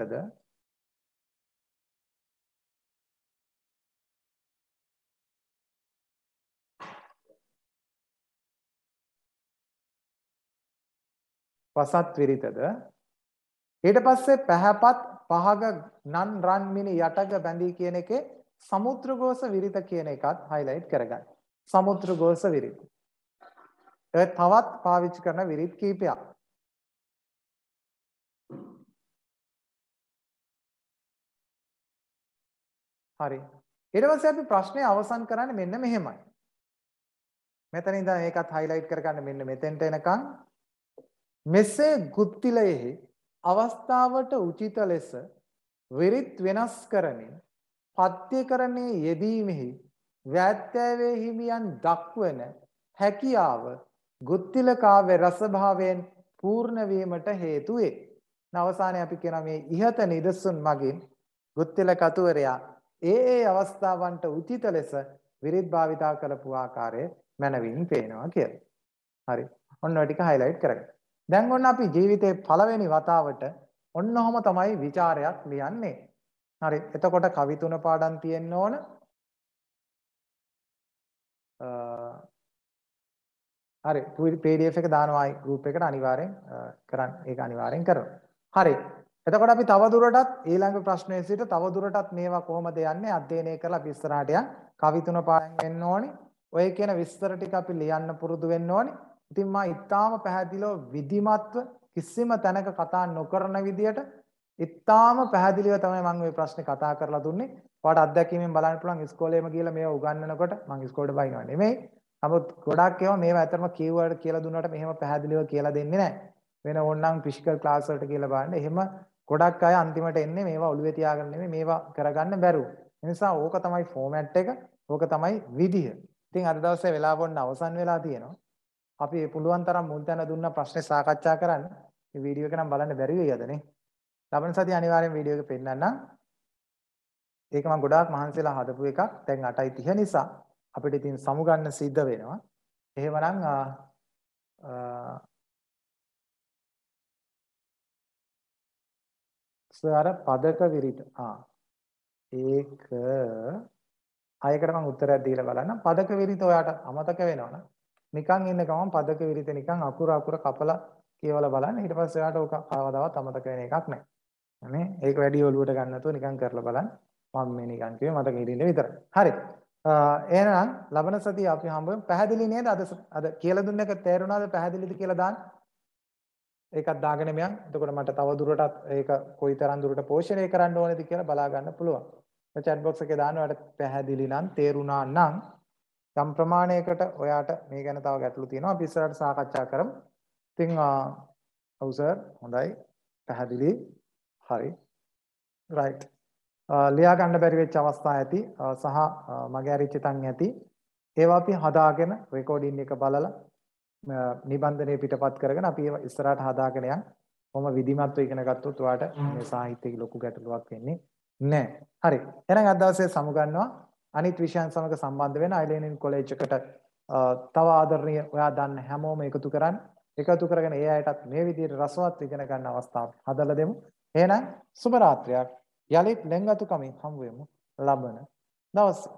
Speaker 2: වසත් විරිතද ඊට පස්සේ පැහැපත් පහග නන් රන්මිනි යටග බැඳී කියන
Speaker 1: එකේ සමුද්‍රගෝස විරිත කියන එකත් highlight කරගන්න. සමුද්‍රගෝස විරිත.
Speaker 2: ඒ තවත් පාවිච්චි කරන විරිත් කීපයක්. හරි. ඊට පස්සේ අපි ප්‍රශ්නේ අවසන් කරන්නේ මෙන්න මෙහෙමයි. මෙතන
Speaker 1: ඉඳන් ඒකත් highlight කරගන්න මෙන්න මෙතෙන්ට එනකන් මෙසේ ගුත්තිලයෙහි අවස්ථාවට උචිත ලෙස විරිත් වෙනස් කරමින් පත්‍යකරණයේ යෙදීමෙහි ව්‍යත්‍යවේ හිමියන් දක්වන හැකියාව ගුත්තිල කාව්‍ය රසභාවයෙන් පූර්ණ වීමට හේතු වේ. අවසානයේ අපි කියන මේ ඉහත නිදසුන් මගින් ගුත්තිල කතුවරයා ඒ ඒ අවස්ථාවන්ට උචිත ලෙස විරිත් භාවිතා කරපු ආකාරය මනවින් පේනවා කියලා. හරි. ඔන්න ඔය ටික highlight කරගන්න. දැන් ඔන්න අපි ජීවිතේ පළවෙනි
Speaker 2: වතාවට ඔන්න ඔහම තමයි ਵਿਚාරයක් ලියන්නේ. හරි. එතකොට කවි තුන පාඩම් තියෙන්න ඕන. හරි PDF එක දානවා group එකට අනිවාර්යෙන් කරන්න ඒක අනිවාර්යෙන්
Speaker 1: කරනවා. හරි. එතකොට අපි තවදුරටත් ඊළඟ ප්‍රශ්නයේ සිට තවදුරටත් මේවා කොහොමද යන්නේ අධ්‍යයනය කරලා අපි ඉස්සරහට යන් කවි තුන පාඩම් වෙන්න ඕනේ. ඔය කියන විස්තර ටික අපි ලියන්න පුරුදු වෙන්න ඕනේ. ඉතින් මා ඊටාම පැහැදිලිව විධිමත්ව කිසිම තැනක කතා නොකරන විදියට ඉතාම පැහැදිලිව තමයි මම මේ ප්‍රශ්නේ කතා කරලා දුන්නේ. ඔයාලට අත්දැකීමෙන් බලන්න පුළුවන් ඉස්කෝලේම ගිහලා මේවා උගන්වනකොට මම ඉස්කෝලේට බයිනවා නෙමෙයි. නමුත් ගොඩක් ඒවා මේවා ඇත්තටම කීවර්ඩ් කියලා දුන්නාට මෙහෙම පැහැදිලිව කියලා දෙන්නේ නැහැ. වෙන ඕනනම් ෆිසිකල් ක්ලාස් වලට කියලා බලන්න. එහෙම ගොඩක් අය අන්තිමට එන්නේ මේවා ඔළුවේ තියාගෙන නෙමෙයි මේවා කරගන්න බැරුව. ඒ නිසා ඕක තමයි ෆෝමැට් එක, ඕක තමයි විදිහ. ඉතින් අද දවසේ වෙලා වොන්න අවසන් වෙලා තියෙනවා. අපි පුළුවන් තරම් මුල් තැන දුන්න ප්‍රශ්නේ සාකච්ඡා කරන්න. මේ වීඩියෝ එක නම් බලන්න බැරි වෙයිද නේ? ලබන සතිය අනිවාර්යෙන් වීඩියෝ එක පෙන්නන්නම්. ඒක මම ගොඩාක් මහන්සිලා හදපු එකක්. දැන් 8:30 නිසා අපිට ඉතින් සමුගන්න සිද්ධ වෙනවා. එහෙමනම් අර පදක විරිට. ආ. ඒක අයකට මම උත්තරයක් දීලා බලන්න. පදක විරිත ඔයාට අමතක වෙනවනම් නිකන් ඉන්න ගමන් පදක විරිත නිකන් අකුර අකුර කපලා කියවලා බලන්න. ඊට පස්සේ ඔයාට ඕක කවදාවත් අමතක වෙන එකක් නැහැ. නේ? ඒක වැඩි ඔලුවට ගන්න නැතුව නිකන් කරලා බලන්න. මම මේ නිකන් කිව්වේ මට හිතෙන්නේ විතරයි. හරි. එහෙනම් ලබන සතිය අපි හම්බවෙමු. පැහැදිලි නේද? අද අද කියලා දුන්න එක තේරුණාද? පැහැදිලිද කියලා දාන්න. ඒකත් දාගෙන මෙයන් එතකොට මට තව දුරටත් ඒක කොයිතරම් දුරට පෝෂණය කරන්න ඕනේද කියලා බලා ගන්න පුළුවන්. ඔය chat box එකේ දාන්න ඔයාලට පැහැදිලි නම් තේරුණා නම් යම් ප්‍රමාණයකට ඔයාට මේ ගැන තව ගැටලු තියෙනවා අපි ඉස්සරහට සාකච්ඡා කරමු. ඉතින් ඔව් සර් හොඳයි පැහැදිලි හරි රයිට් ලියා ගන්න බැරි වෙච්ච අවස්ථා ඇති සහ මගේ අරිචිතන් ඇති ඒවා අපි හදාගෙන රෙකෝඩින් එක බලලා නිබන්ධනය පිටපත් කරගෙන අපි ඉස්සරහට හදාගෙන යන කොහොම විධිමත්ව ඉගෙන ගත්තොත් ඔයාලට මේ සාහිත්‍යයේ ලොකු ගැටලුවක් වෙන්නේ නැහැ. හරි. එහෙනම් අද දවසේ සමුගන්නවා අනිත් විෂයන් සමග සම්බන්ධ වෙන අයිලෙනින් කොලෙජ් එකට තව ආදරණීය ඔයා දන්න හැමෝම එකතු කරන්න. එකතු කරගෙන ඒ අයටත් මේ විදිහට රසවත් ඉගෙන ගන්න අවස්ථාවක් හදලා දෙමු. එහෙනම් සුබ රාත්‍රියක්. යලිත් ලෙන්ගතු කමින් හමු වෙමු. ලබන දවසේ